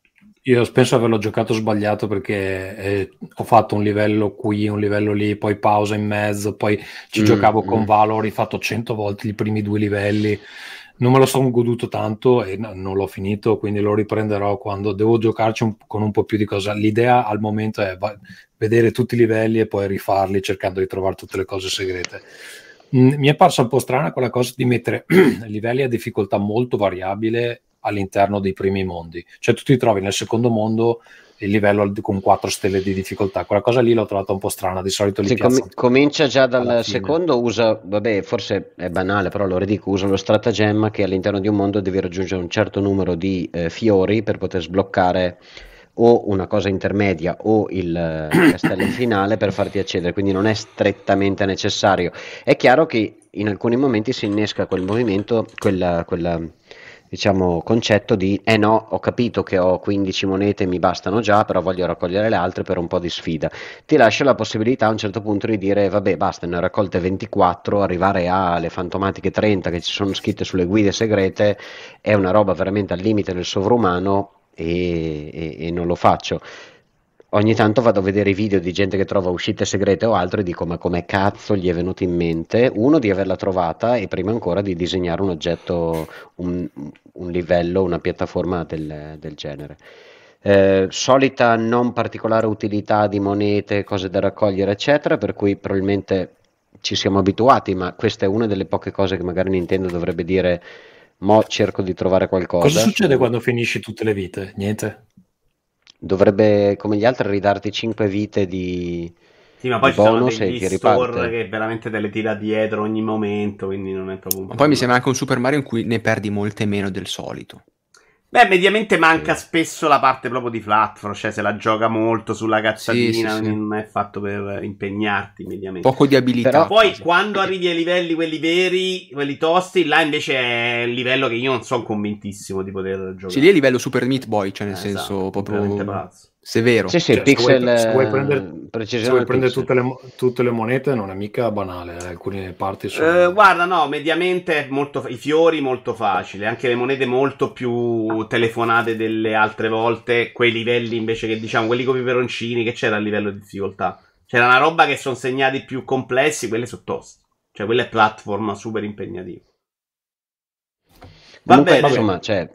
Io penso averlo giocato sbagliato perché eh, ho fatto un livello qui, un livello lì, poi pausa in mezzo, poi ci mm, giocavo mm. con Valor, ho rifatto cento volte i primi due livelli. Non me lo sono goduto tanto e no, non l'ho finito, quindi lo riprenderò quando devo giocarci un, con un po' più di cosa. L'idea al momento è va- vedere tutti i livelli e poi rifarli cercando di trovare tutte le cose segrete. Mm, mi è parsa un po' strana quella cosa di mettere *clears throat* livelli a difficoltà molto variabile all'interno dei primi mondi. Cioè tu ti trovi nel secondo mondo il livello con 4 stelle di difficoltà. Quella cosa lì l'ho trovata un po' strana, di solito li Se com- comincia già dal secondo, usa, vabbè, forse è banale, però lo ridico, usa lo stratagemma che all'interno di un mondo devi raggiungere un certo numero di eh, fiori per poter sbloccare o una cosa intermedia o il eh, castello *coughs* finale per farti accedere, quindi non è strettamente necessario. È chiaro che in alcuni momenti si innesca quel movimento, quella, quella diciamo, concetto di eh no, ho capito che ho 15 monete e mi bastano già, però voglio raccogliere le altre per un po' di sfida. Ti lascio la possibilità a un certo punto di dire vabbè, basta, ne ho raccolte 24, arrivare alle fantomatiche 30 che ci sono scritte sulle guide segrete è una roba veramente al limite del sovrumano e, e, e non lo faccio ogni tanto vado a vedere i video di gente che trova uscite segrete o altro e dico ma come cazzo gli è venuto in mente uno di averla trovata e prima ancora di disegnare un oggetto, un, un livello, una piattaforma del, del genere. Eh, solita non particolare utilità di monete, cose da raccogliere eccetera, per cui probabilmente ci siamo abituati, ma questa è una delle poche cose che magari Nintendo dovrebbe dire mo cerco di trovare qualcosa. Cosa succede quando finisci tutte le vite? Niente? dovrebbe come gli altri ridarti 5 vite di, sì, ma poi ci sono degli store che veramente te le tira dietro ogni momento, quindi non è proprio... un Ma poi mi sembra anche un Super Mario in cui ne perdi molte meno del solito. Beh, mediamente manca spesso la parte proprio di platform, cioè se la gioca molto sulla cazzatina, sì, sì, sì. non è fatto per impegnarti mediamente. Poco di abilità. Però poi quando arrivi ai livelli quelli veri, quelli tosti, là invece è un livello che io non sono convintissimo di poter giocare. Sì, lì è il livello Super Meat Boy, cioè nel eh, senso esatto, proprio... Veramente pazzo. Severo. Sì, sì, cioè, pixel, se vuoi, se vuoi prendere, eh, se vuoi prendere tutte, le, tutte, le, monete non è mica banale, eh, alcune parti sono... Eh, guarda, no, mediamente molto, i fiori molto facile, anche le monete molto più telefonate delle altre volte, quei livelli invece che diciamo, quelli con i peperoncini che c'era a livello di difficoltà. C'era una roba che sono segnati più complessi, quelle sono toste. Cioè, quella è platform super impegnativa. Va Comunque, bene. Insomma, cioè,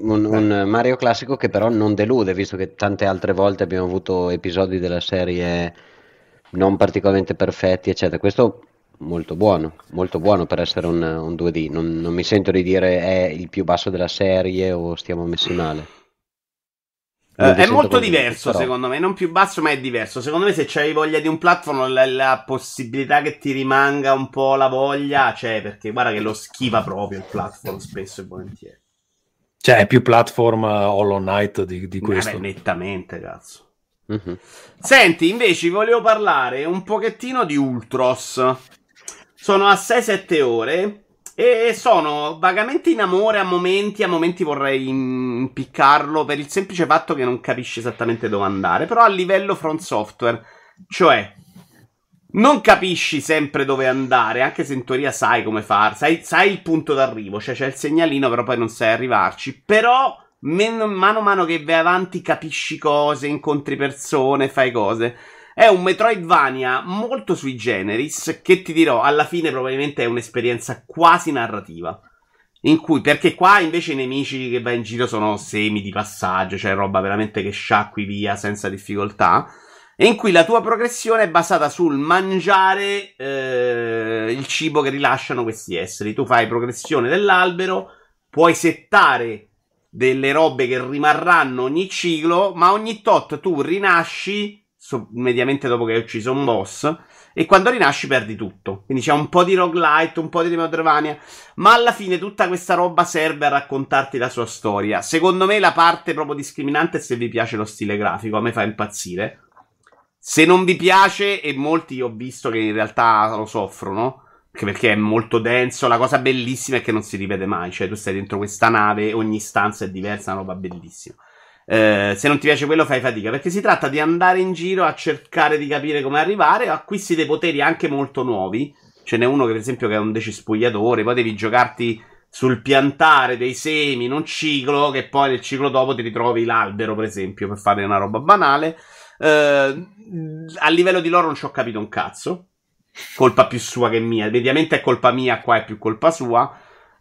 un, un, Mario classico che però non delude, visto che tante altre volte abbiamo avuto episodi della serie non particolarmente perfetti, eccetera. Questo molto buono, molto buono per essere un, un 2D. Non, non, mi sento di dire è il più basso della serie o stiamo messi male. Eh, è molto diverso però. secondo me, non più basso ma è diverso. Secondo me se c'hai voglia di un platform la, la possibilità che ti rimanga un po' la voglia c'è perché guarda che lo schiva proprio il platform spesso e volentieri. Cioè, è più platform eh, Hollow Knight di, di questo. Vabbè, nettamente, cazzo. Mm-hmm. Senti, invece volevo parlare un pochettino di Ultros. Sono a 6-7 ore e sono vagamente in amore a momenti, a momenti vorrei impiccarlo per il semplice fatto che non capisce esattamente dove andare, però a livello front software. Cioè, non capisci sempre dove andare, anche se in teoria sai come fare, sai, sai il punto d'arrivo, cioè c'è il segnalino, però poi non sai arrivarci. Però, a mano che vai avanti, capisci cose, incontri persone, fai cose. È un Metroidvania molto sui generis, che ti dirò, alla fine probabilmente è un'esperienza quasi narrativa. In cui, perché qua invece i nemici che vai in giro sono semi di passaggio, cioè roba veramente che sciacqui via senza difficoltà in cui la tua progressione è basata sul mangiare eh, il cibo che rilasciano questi esseri. Tu fai progressione dell'albero, puoi settare delle robe che rimarranno ogni ciclo, ma ogni tot tu rinasci, so, mediamente dopo che hai ucciso un boss, e quando rinasci perdi tutto. Quindi c'è un po' di roguelite, un po' di Metroidvania, ma alla fine tutta questa roba serve a raccontarti la sua storia. Secondo me la parte proprio discriminante è se vi piace lo stile grafico, a me fa impazzire se non vi piace, e molti ho visto che in realtà lo soffrono, perché è molto denso, la cosa bellissima è che non si ripete mai, cioè tu stai dentro questa nave, ogni stanza è diversa, una roba bellissima. Eh, se non ti piace quello fai fatica, perché si tratta di andare in giro a cercare di capire come arrivare, acquisti dei poteri anche molto nuovi, ce n'è uno che per esempio che è un decispugliatore, poi devi giocarti sul piantare dei semi in un ciclo, che poi nel ciclo dopo ti ritrovi l'albero per esempio, per fare una roba banale. Eh, a livello di loro non ci ho capito un cazzo. Colpa più sua che mia. Mediamente è colpa mia, qua è più colpa sua.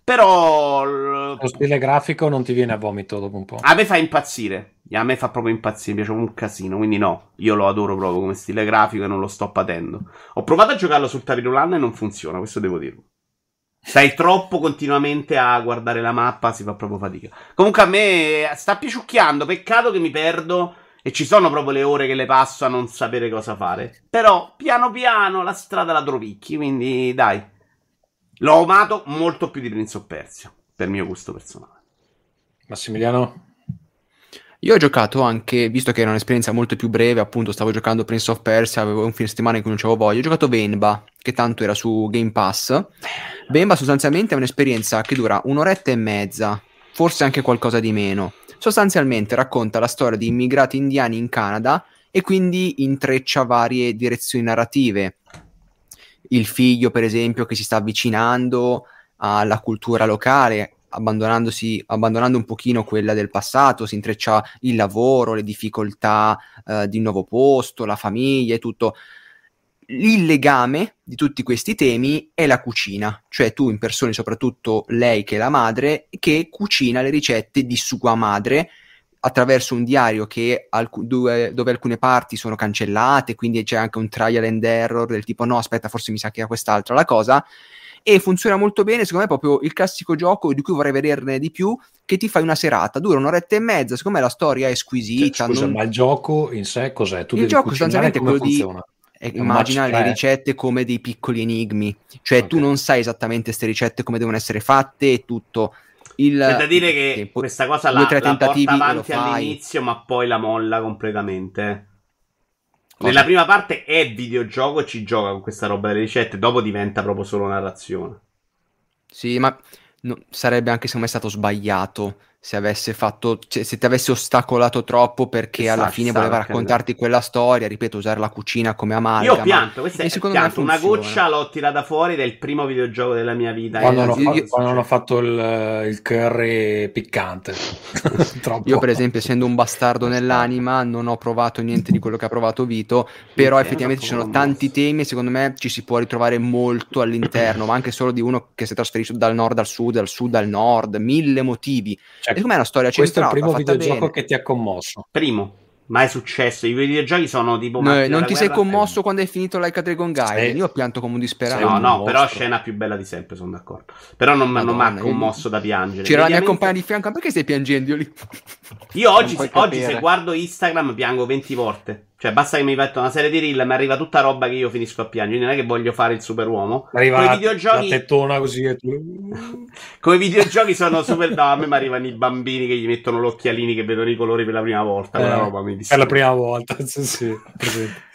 Però. Lo stile grafico non ti viene a vomito dopo un po'. A me fa impazzire. A me fa proprio impazzire. Mi piace un casino. Quindi, no, io lo adoro proprio come stile grafico e non lo sto patendo. Ho provato a giocarlo sul Tavirulana e non funziona. Questo devo dirlo. Stai troppo continuamente a guardare la mappa, si fa proprio fatica. Comunque a me sta piaciucchiando. Peccato che mi perdo e ci sono proprio le ore che le passo a non sapere cosa fare. Però piano piano la strada la trovicchi, quindi dai. L'ho amato molto più di Prince of Persia, per mio gusto personale. Massimiliano? Io ho giocato anche, visto che era un'esperienza molto più breve, appunto stavo giocando Prince of Persia, avevo un fine settimana in cui non c'avevo voglia, ho giocato Venba, che tanto era su Game Pass. Venba sostanzialmente è un'esperienza che dura un'oretta e mezza, forse anche qualcosa di meno Sostanzialmente racconta la storia di immigrati indiani in Canada e quindi intreccia varie direzioni narrative. Il figlio, per esempio, che si sta avvicinando alla cultura locale, abbandonando un pochino quella del passato, si intreccia il lavoro, le difficoltà eh, di un nuovo posto, la famiglia e tutto il legame di tutti questi temi è la cucina, cioè tu in persone, soprattutto lei che è la madre, che cucina le ricette di sua madre attraverso un diario che, dove, dove, alcune parti sono cancellate, quindi c'è anche un trial and error del tipo no, aspetta, forse mi sa che è quest'altra la cosa. E funziona molto bene, secondo me è proprio il classico gioco di cui vorrei vederne di più, che ti fai una serata, dura un'oretta e mezza, secondo me la storia è squisita. Cioè, scusa, non... ma il gioco in sé cos'è? Tu il gioco sostanzialmente è quello funziona? di e immagina le ricette come dei piccoli enigmi, cioè okay. tu non sai esattamente queste ricette come devono essere fatte e tutto. Il, C'è da dire che tempo, questa cosa la, due, la porta avanti all'inizio, ma poi la molla completamente. Cosa? Nella prima parte è videogioco, ci gioca con questa roba delle ricette, dopo diventa proprio solo narrazione. Sì, ma no, sarebbe anche secondo me stato sbagliato se avesse fatto, cioè, se ti avesse ostacolato troppo perché esatto, alla fine voleva raccontarti esatto. quella storia, ripeto, usare la cucina come amare. Io pianto, questa è pianto, una goccia l'ho tirata fuori del primo videogioco della mia vita. Quando, eh. hanno, fatto, quando hanno fatto il, eh, il curry piccante. *laughs* io per esempio, essendo un bastardo nell'anima, non ho provato niente di quello che ha provato Vito, però effettivamente ci sono tanti temi e secondo me ci si può ritrovare molto all'interno, ma anche solo di uno che si è trasferito dal nord al sud, dal sud al nord, mille motivi. Cioè, Ecco, Siccome è una storia Questo è il primo videogioco bene. che ti ha commosso. Primo. Ma è successo, i videogiochi sono tipo. No, non ti sei commosso quando hai finito Like a Dragon Guy. Io pianto come un disperato. no, un no, mostro. però scena più bella di sempre, sono d'accordo. Però non, Madonna, non mi ha commosso da piangere. C'era Mediamente... la mia compagna di fianco, perché stai piangendo io lì? Io oggi, oggi se guardo Instagram piango 20 volte. Cioè, basta che mi metto una serie di reel, mi arriva tutta roba che io finisco a piangere. Non è che voglio fare il superuomo. Arriva Come la, videogiochi... la tettona così che tu... *laughs* Come videogiochi sono super... No, a me mi arrivano i bambini che gli mettono gli occhialini che vedono i colori per la prima volta. Eh, roba, per la prima volta, *laughs* sì, sì.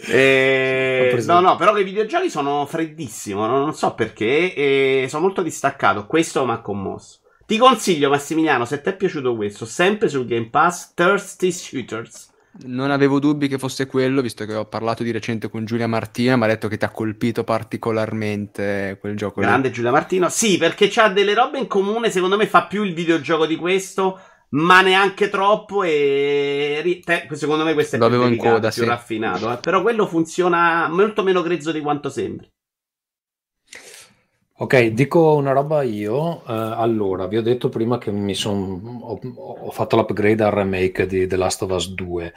E... Eh, no, no, però che i videogiochi sono freddissimo, non so perché. E sono molto distaccato. Questo mi ha commosso. Ti consiglio, Massimiliano, se ti è piaciuto questo, sempre sul Game Pass, Thirsty Shooters non avevo dubbi che fosse quello, visto che ho parlato di recente con Giulia Martina, mi ha detto che ti ha colpito particolarmente quel gioco. Grande lì. Giulia Martina, sì, perché ha delle robe in comune, secondo me fa più il videogioco di questo, ma neanche troppo e secondo me questo è Lo più, delicato, coda, più sì. raffinato, eh? però quello funziona molto meno grezzo di quanto sembri. Ok, dico una roba io. Uh, allora, vi ho detto prima che mi son, ho, ho fatto l'upgrade al remake di The Last of Us 2.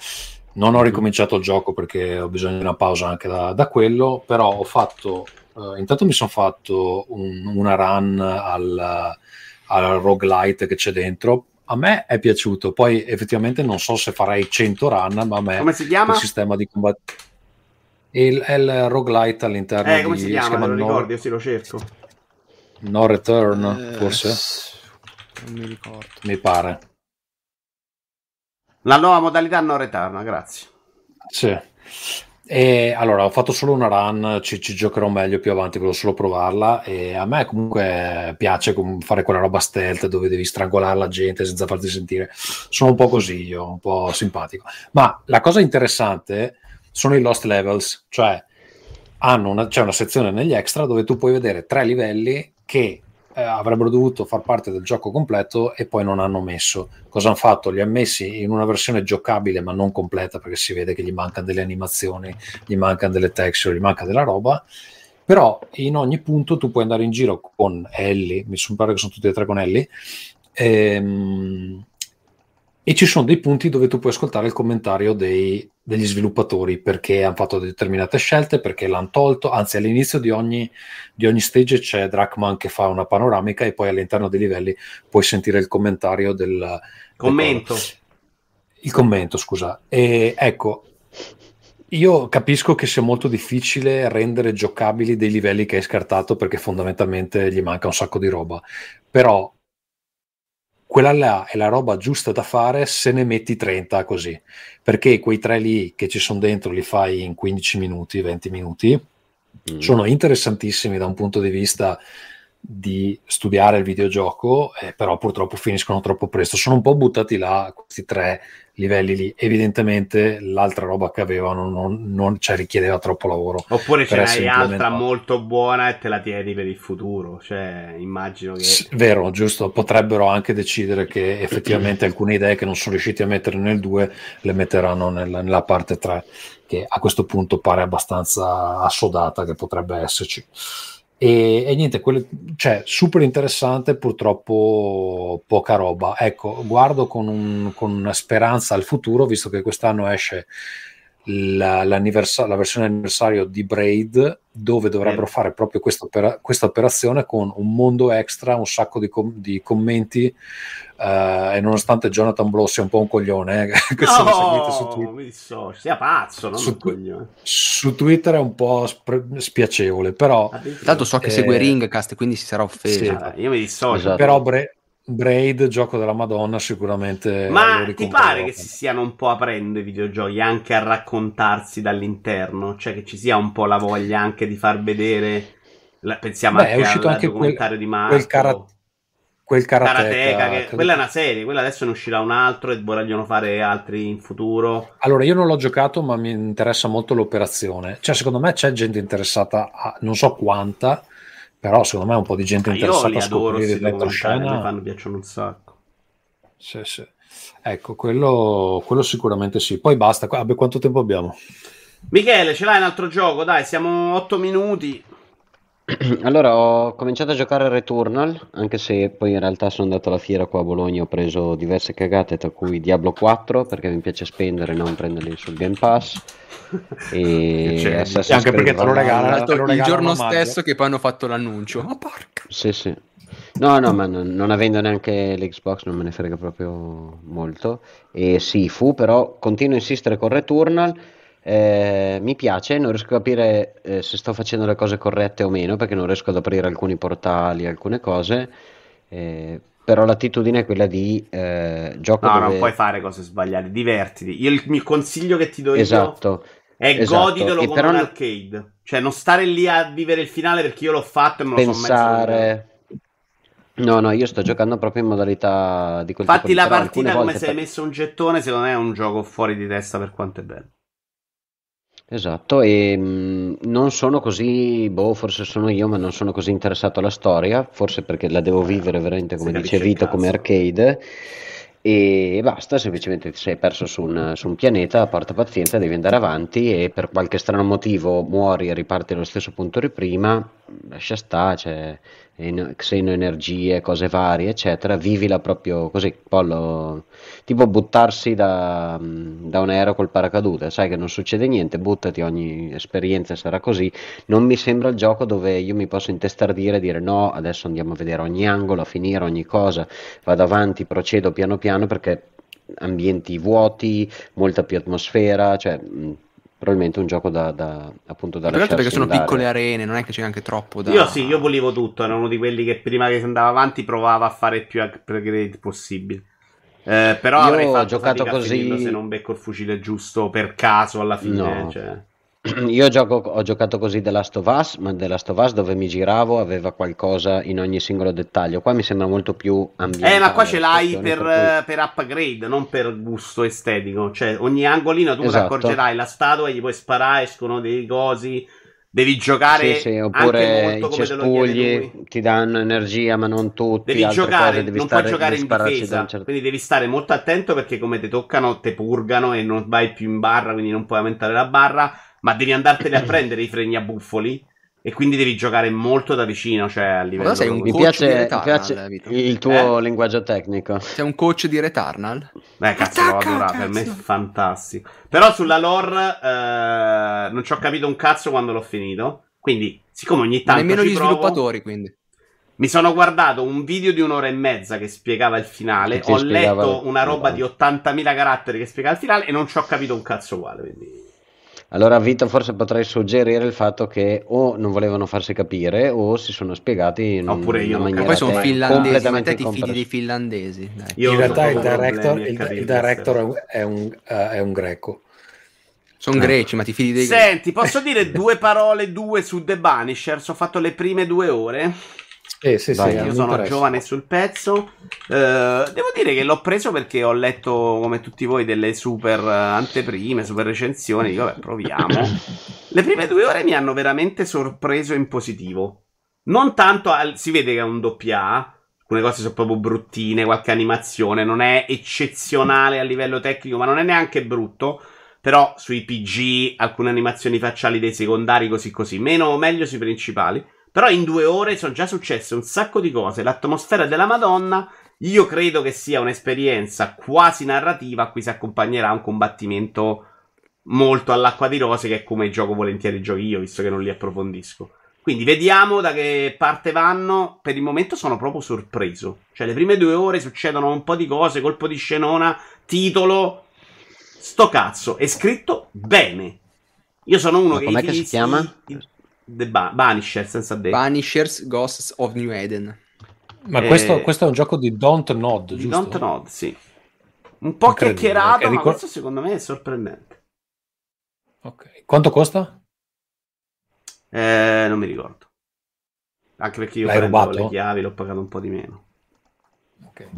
Non ho mhm. ricominciato il gioco perché ho bisogno di una pausa anche da, da quello, però ho fatto... Uh, intanto mi sono fatto un, una run al, al roguelite che c'è dentro. A me è piaciuto, poi effettivamente non so se farei 100 run, ma a me... Come si chiama? Il sistema di combattimento... Il, il roguelite all'interno eh, come di... si chiama? Lo ricordi? Io sì, lo cerco No Return, eh, forse? Non mi ricordo. Mi pare. La nuova modalità No Return, grazie. Sì. E allora, ho fatto solo una run, ci, ci, giocherò meglio più avanti, volevo solo provarla. E a me comunque piace fare quella roba stealth dove devi strangolare la gente senza farti sentire. Sono un po' così io, un po' simpatico. Ma la cosa interessante sono i lost levels, cioè una, c'è una sezione negli extra dove tu puoi vedere tre livelli che eh, avrebbero dovuto far parte del gioco completo e poi non hanno messo. Cosa hanno fatto? Li hanno messi in una versione giocabile ma non completa perché si vede che gli mancano delle animazioni, gli mancano delle texture, gli manca della roba. Però in ogni punto tu puoi andare in giro con Ellie, mi sembra che sono tutti e tre con Ellie, ehm, e ci sono dei punti dove tu puoi ascoltare il commentario dei, degli sviluppatori perché hanno fatto determinate scelte, perché l'hanno tolto, anzi all'inizio di ogni, di ogni stage c'è Drachman che fa una panoramica e poi all'interno dei livelli puoi sentire il commentario del... Commento. Del, il commento, scusa. E ecco, io capisco che sia molto difficile rendere giocabili dei livelli che hai scartato perché fondamentalmente gli manca un sacco di roba, però quella là è la roba giusta da fare se ne metti 30 così, perché quei tre lì che ci sono dentro li fai in 15 minuti, 20 minuti, mm. sono interessantissimi da un punto di vista di studiare il videogioco, eh, però purtroppo finiscono troppo presto. Sono un po' buttati là questi tre livelli lì. Evidentemente l'altra roba che avevano non, non cioè, richiedeva troppo lavoro. Oppure ce n'hai altra molto buona e te la tieni per il futuro. Cioè, immagino che... Sì, vero, giusto. Potrebbero anche decidere che effettivamente alcune idee che non sono riusciti a mettere nel 2 le metteranno nella, nella parte 3, che a questo punto pare abbastanza assodata che potrebbe esserci. E, e niente, quelle, cioè, super interessante, purtroppo poca roba. Ecco, guardo con, un, con una speranza al futuro, visto che quest'anno esce la, la, versione anniversario di Braid, dove dovrebbero eh. fare proprio questa, opera, operazione con un mondo extra, un sacco di, com- di commenti Uh, e nonostante Jonathan Blow sia un po' un coglione, eh, *laughs* che no, seguite su Twitter, so, sia pazzo, non su, coglione. su Twitter è un po' sp- spiacevole, però... Ah, Tanto so che eh, segue Ringcast, quindi si sarà offeso. Sì, ah, io mi dissocio. Esatto. Però bre- Braid, gioco della Madonna, sicuramente... Ma ti pare che si stiano un po' aprendo i videogiochi anche a raccontarsi dall'interno? Cioè che ci sia un po' la voglia anche di far vedere... La, pensiamo Beh, anche è uscito al anche documentario quel, di Marco. Quel, carat- quel karateka, che... quella è una serie quella adesso ne uscirà un altro e vorranno fare altri in futuro allora io non l'ho giocato ma mi interessa molto l'operazione cioè secondo me c'è gente interessata a... non so quanta però secondo me un po' di gente ma ah, interessata io li a scoprire l'elettroscena eh, mi fanno piacciono un sacco sì sì ecco quello, quello sicuramente sì poi basta Qu- quanto tempo abbiamo? Michele ce l'hai un altro gioco dai siamo 8 minuti *clears throat* Allora ho cominciato a giocare a Returnal, anche se poi in realtà sono andato alla fiera qua a Bologna, ho preso diverse cagate, tra cui Diablo 4 perché mi piace spendere e non prenderli sul Game Pass. *laughs* E cioè, anche perché te lo regalano esatto, il giorno stesso che poi hanno fatto l'annuncio. Ma oh, porca! Sì, sì. No, no, ma non, non, avendo neanche l'Xbox non me ne frega proprio molto. E sì, fu, però continuo a insistere con Returnal eh, mi piace, non riesco a capire eh, se sto facendo le cose corrette o meno perché non riesco ad aprire alcuni portali, alcune cose, eh, però l'attitudine è quella di eh, gioco. No, dove... non puoi fare cose sbagliate, divertiti. Io il, il consiglio che ti do esatto. è esatto. goditelo e come però... un arcade, cioè non stare lì a vivere il finale perché io l'ho fatto e me Pensare... sono messo. No, no, io sto giocando proprio in modalità di quel tipo di Infatti, la partita come se hai messo un gettone, secondo me è un gioco fuori di testa per quanto è bello. Esatto, e mh, mm, non sono così, boh, forse sono io, ma non sono così interessato alla storia, forse perché la devo vivere veramente come dice Vito, come arcade e basta, semplicemente ti sei perso su un, su un, pianeta, porta pazienza, devi andare avanti e per qualche strano motivo muori e riparti allo stesso punto di prima, lascia sta, cioè, xenoenergie, cose varie, eccetera, vivila proprio così, pollo, tipo buttarsi da, da, un aereo col paracadute, sai che non succede niente, buttati, ogni esperienza sarà così, non mi sembra il gioco dove io mi posso intestardire e dire no, adesso andiamo a vedere ogni angolo, a finire ogni cosa, vado avanti, procedo piano piano perché ambienti vuoti, molta più atmosfera, cioè probabilmente un gioco da, da appunto da lasciarsi perché sono andare. piccole arene non è che c'è anche troppo da io sì io volevo tutto Era uno di quelli che prima che si andava avanti provava a fare il più upgrade possibile eh, però io avrei fatto ho giocato così se non becco il fucile giusto per caso alla fine no. cioè. *clears throat* Io gioco, ho giocato così The Last of Us, ma The Last of Us dove mi giravo aveva qualcosa in ogni singolo dettaglio. Qua mi sembra molto più ambientale. Eh, ma qua ce l'hai per, per, per, upgrade, non per gusto estetico. Cioè, ogni angolino tu esatto. accorgerai la statua e gli puoi sparare, escono dei cosi. Devi giocare sì, sì, oppure i cespugli ti danno energia, ma non tutti. Devi giocare, cose, devi non stare, puoi giocare in difesa. Certo... Quindi devi stare molto attento perché, come ti toccano, te purgano e non vai più in barra, quindi non puoi aumentare la barra ma devi andartene a *clears throat* prendere i freni a buffoli. E quindi devi giocare molto da vicino, cioè a livello. Ma sei un mi piace, di Returnal, mi piace eh, il tuo eh? linguaggio tecnico. Sei un coach di Returnal? Beh, cazzo, Attacca, l'ho adorato, per me è fantastico. Però sulla lore eh, non ci ho capito un cazzo quando l'ho finito. Quindi, siccome ogni tanto. Ma nemmeno gli provo, sviluppatori, quindi. Mi sono guardato un video di un'ora e mezza che spiegava il finale. Ho letto una roba di 80.000 caratteri che spiega il finale e non ci ho capito un cazzo uguale. Quindi. Allora, Vito, forse potrei suggerire il fatto che o non volevano farsi capire o si sono spiegati in Oppure io maniera poi sono finlandesi, ma te ti fidi dei finlandesi. in realtà il director, il, il director è, un, uh, è un greco. Sono no. Ah. greci, ma ti fidi dei Senti, greci. Senti, posso dire *laughs* due parole, due su The Banishers? Ho fatto le prime due ore. Eh, sì, Dai, sì, eh, io sono interessa. giovane sul pezzo. Eh, devo dire che l'ho preso perché ho letto, come tutti voi, delle super eh, anteprime, super recensioni. Dico, vabbè, proviamo. *laughs* Le prime due ore mi hanno veramente sorpreso in positivo. Non tanto, al, si vede che è un doppia A. Alcune cose sono proprio bruttine, qualche animazione. Non è eccezionale a livello tecnico, ma non è neanche brutto. Però sui PG, alcune animazioni facciali dei secondari, così così. Meno o meglio sui principali. Però in due ore sono già successe un sacco di cose. L'atmosfera della Madonna. Io credo che sia un'esperienza quasi narrativa a cui si accompagnerà un combattimento molto all'acqua di rose, che è come gioco volentieri giochi io, visto che non li approfondisco. Quindi vediamo da che parte vanno. Per il momento sono proprio sorpreso. Cioè, le prime due ore succedono un po' di cose, colpo di scenona, titolo. Sto cazzo, è scritto bene. Io sono uno Ma che. Com'è che si chiama? I, The ba- Banisher, senza D. Banishers Ghosts of New Eden. Ma eh, questo, questo, è un gioco di Don't Nod, giusto? Don't Nod, sì. Un po' chiacchierato, ma ricor- questo secondo me è sorprendente. Ok. Quanto costa? Eh, non mi ricordo. Anche perché io ho rubato? le chiavi, l'ho pagato un po' di meno. Ok.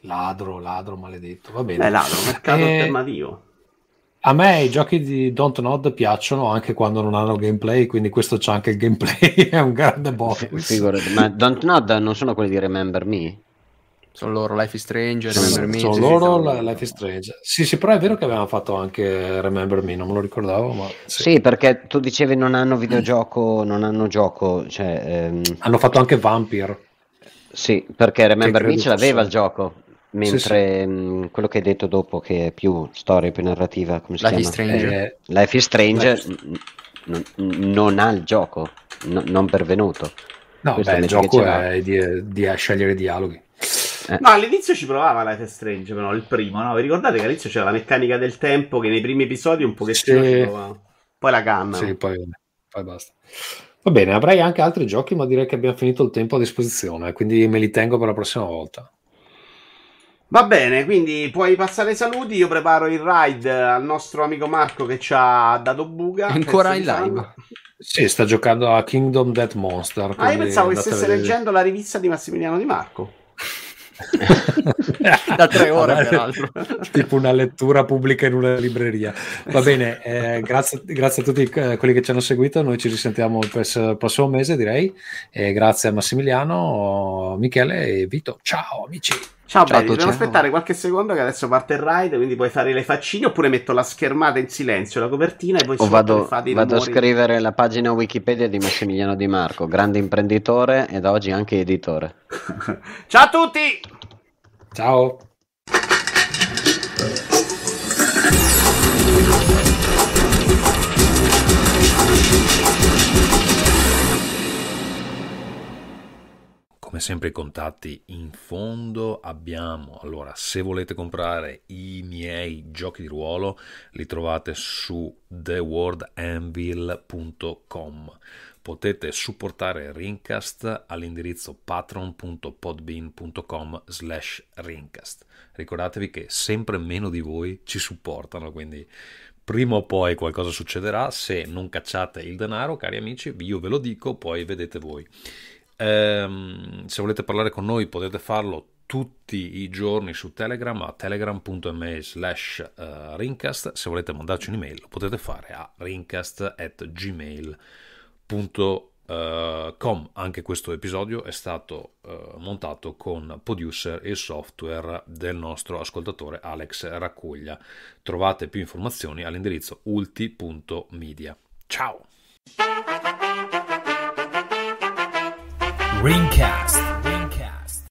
Ladro, ladro maledetto, va bene. È eh, ladro, mercato e... Eh, alternativo. A me i giochi di Don't Nod piacciono anche quando non hanno gameplay, quindi questo c'è anche il gameplay, *laughs* è un grande bonus. Figurati, ma Don't Nod non sono quelli di Remember Me? Sono loro, Life is Strange, Remember Me. Sono loro, Life is Strange. Sì, sì, però è vero che avevano fatto anche Remember Me, non me lo ricordavo, ma... Sì, sì perché tu dicevi non hanno videogioco, non hanno gioco, cioè... Ehm... Hanno fatto anche Vampire. Sì, perché Remember Me ce l'aveva il gioco. Mentre sì, sì. quello che hai detto dopo, che è più storia, più narrativa, come si Life chiama? Strange. Eh, Life is Strange Life... N- n- non ha il gioco, n- non pervenuto. No, Questo beh, il gioco è di, di scegliere dialoghi. Eh. No, all'inizio ci provava Life is Strange, però il primo, no? Vi ricordate che all'inizio c'era la meccanica del tempo che nei primi episodi un pochettino sì. provava. Poi la gamma Sì, poi, poi basta. Va bene, avrei anche altri giochi, ma direi che abbiamo finito il tempo a disposizione, quindi me li tengo per la prossima volta. Va bene, quindi puoi passare i saluti. Io preparo il ride al nostro amico Marco che ci ha dato buga. Ancora in live? Sì, sta giocando a Kingdom Dead Monster. Ah, io pensavo che stesse leggendo la rivista di Massimiliano Di Marco. *laughs* da tre ore peraltro *laughs* tipo una lettura pubblica in una libreria va bene eh, grazie, grazie, a tutti eh, quelli che ci hanno seguito noi ci risentiamo il prossimo mese direi eh, grazie a Massimiliano Michele e Vito ciao amici Ciao, Ciao belli, dobbiamo aspettare qualche secondo che adesso parte il ride, quindi puoi fare le faccine oppure metto la schermata in silenzio, la copertina e poi o vado, fate vado a scrivere la pagina Wikipedia di Massimiliano Di Marco, grande imprenditore ed oggi anche editore. *laughs* Ciao a tutti! Ciao! Come sempre i contatti in fondo abbiamo, allora se volete comprare i miei giochi di ruolo li trovate su theworldanvil.com potete supportare Rincast all'indirizzo patron.podbean.com slash Rincast ricordatevi che sempre meno di voi ci supportano quindi prima o poi qualcosa succederà se non cacciate il denaro cari amici io ve lo dico poi vedete voi Ehm, se volete parlare con noi potete farlo tutti i giorni su Telegram a telegram.me slash eh, rincast. Se volete mandarci un'email lo potete fare a rincast.gmail.com. Eh, Anche questo episodio è stato uh, montato con Producer e il software del nostro ascoltatore Alex Raccuglia. Trovate più informazioni all'indirizzo ulti.media. Ciao! Ringcast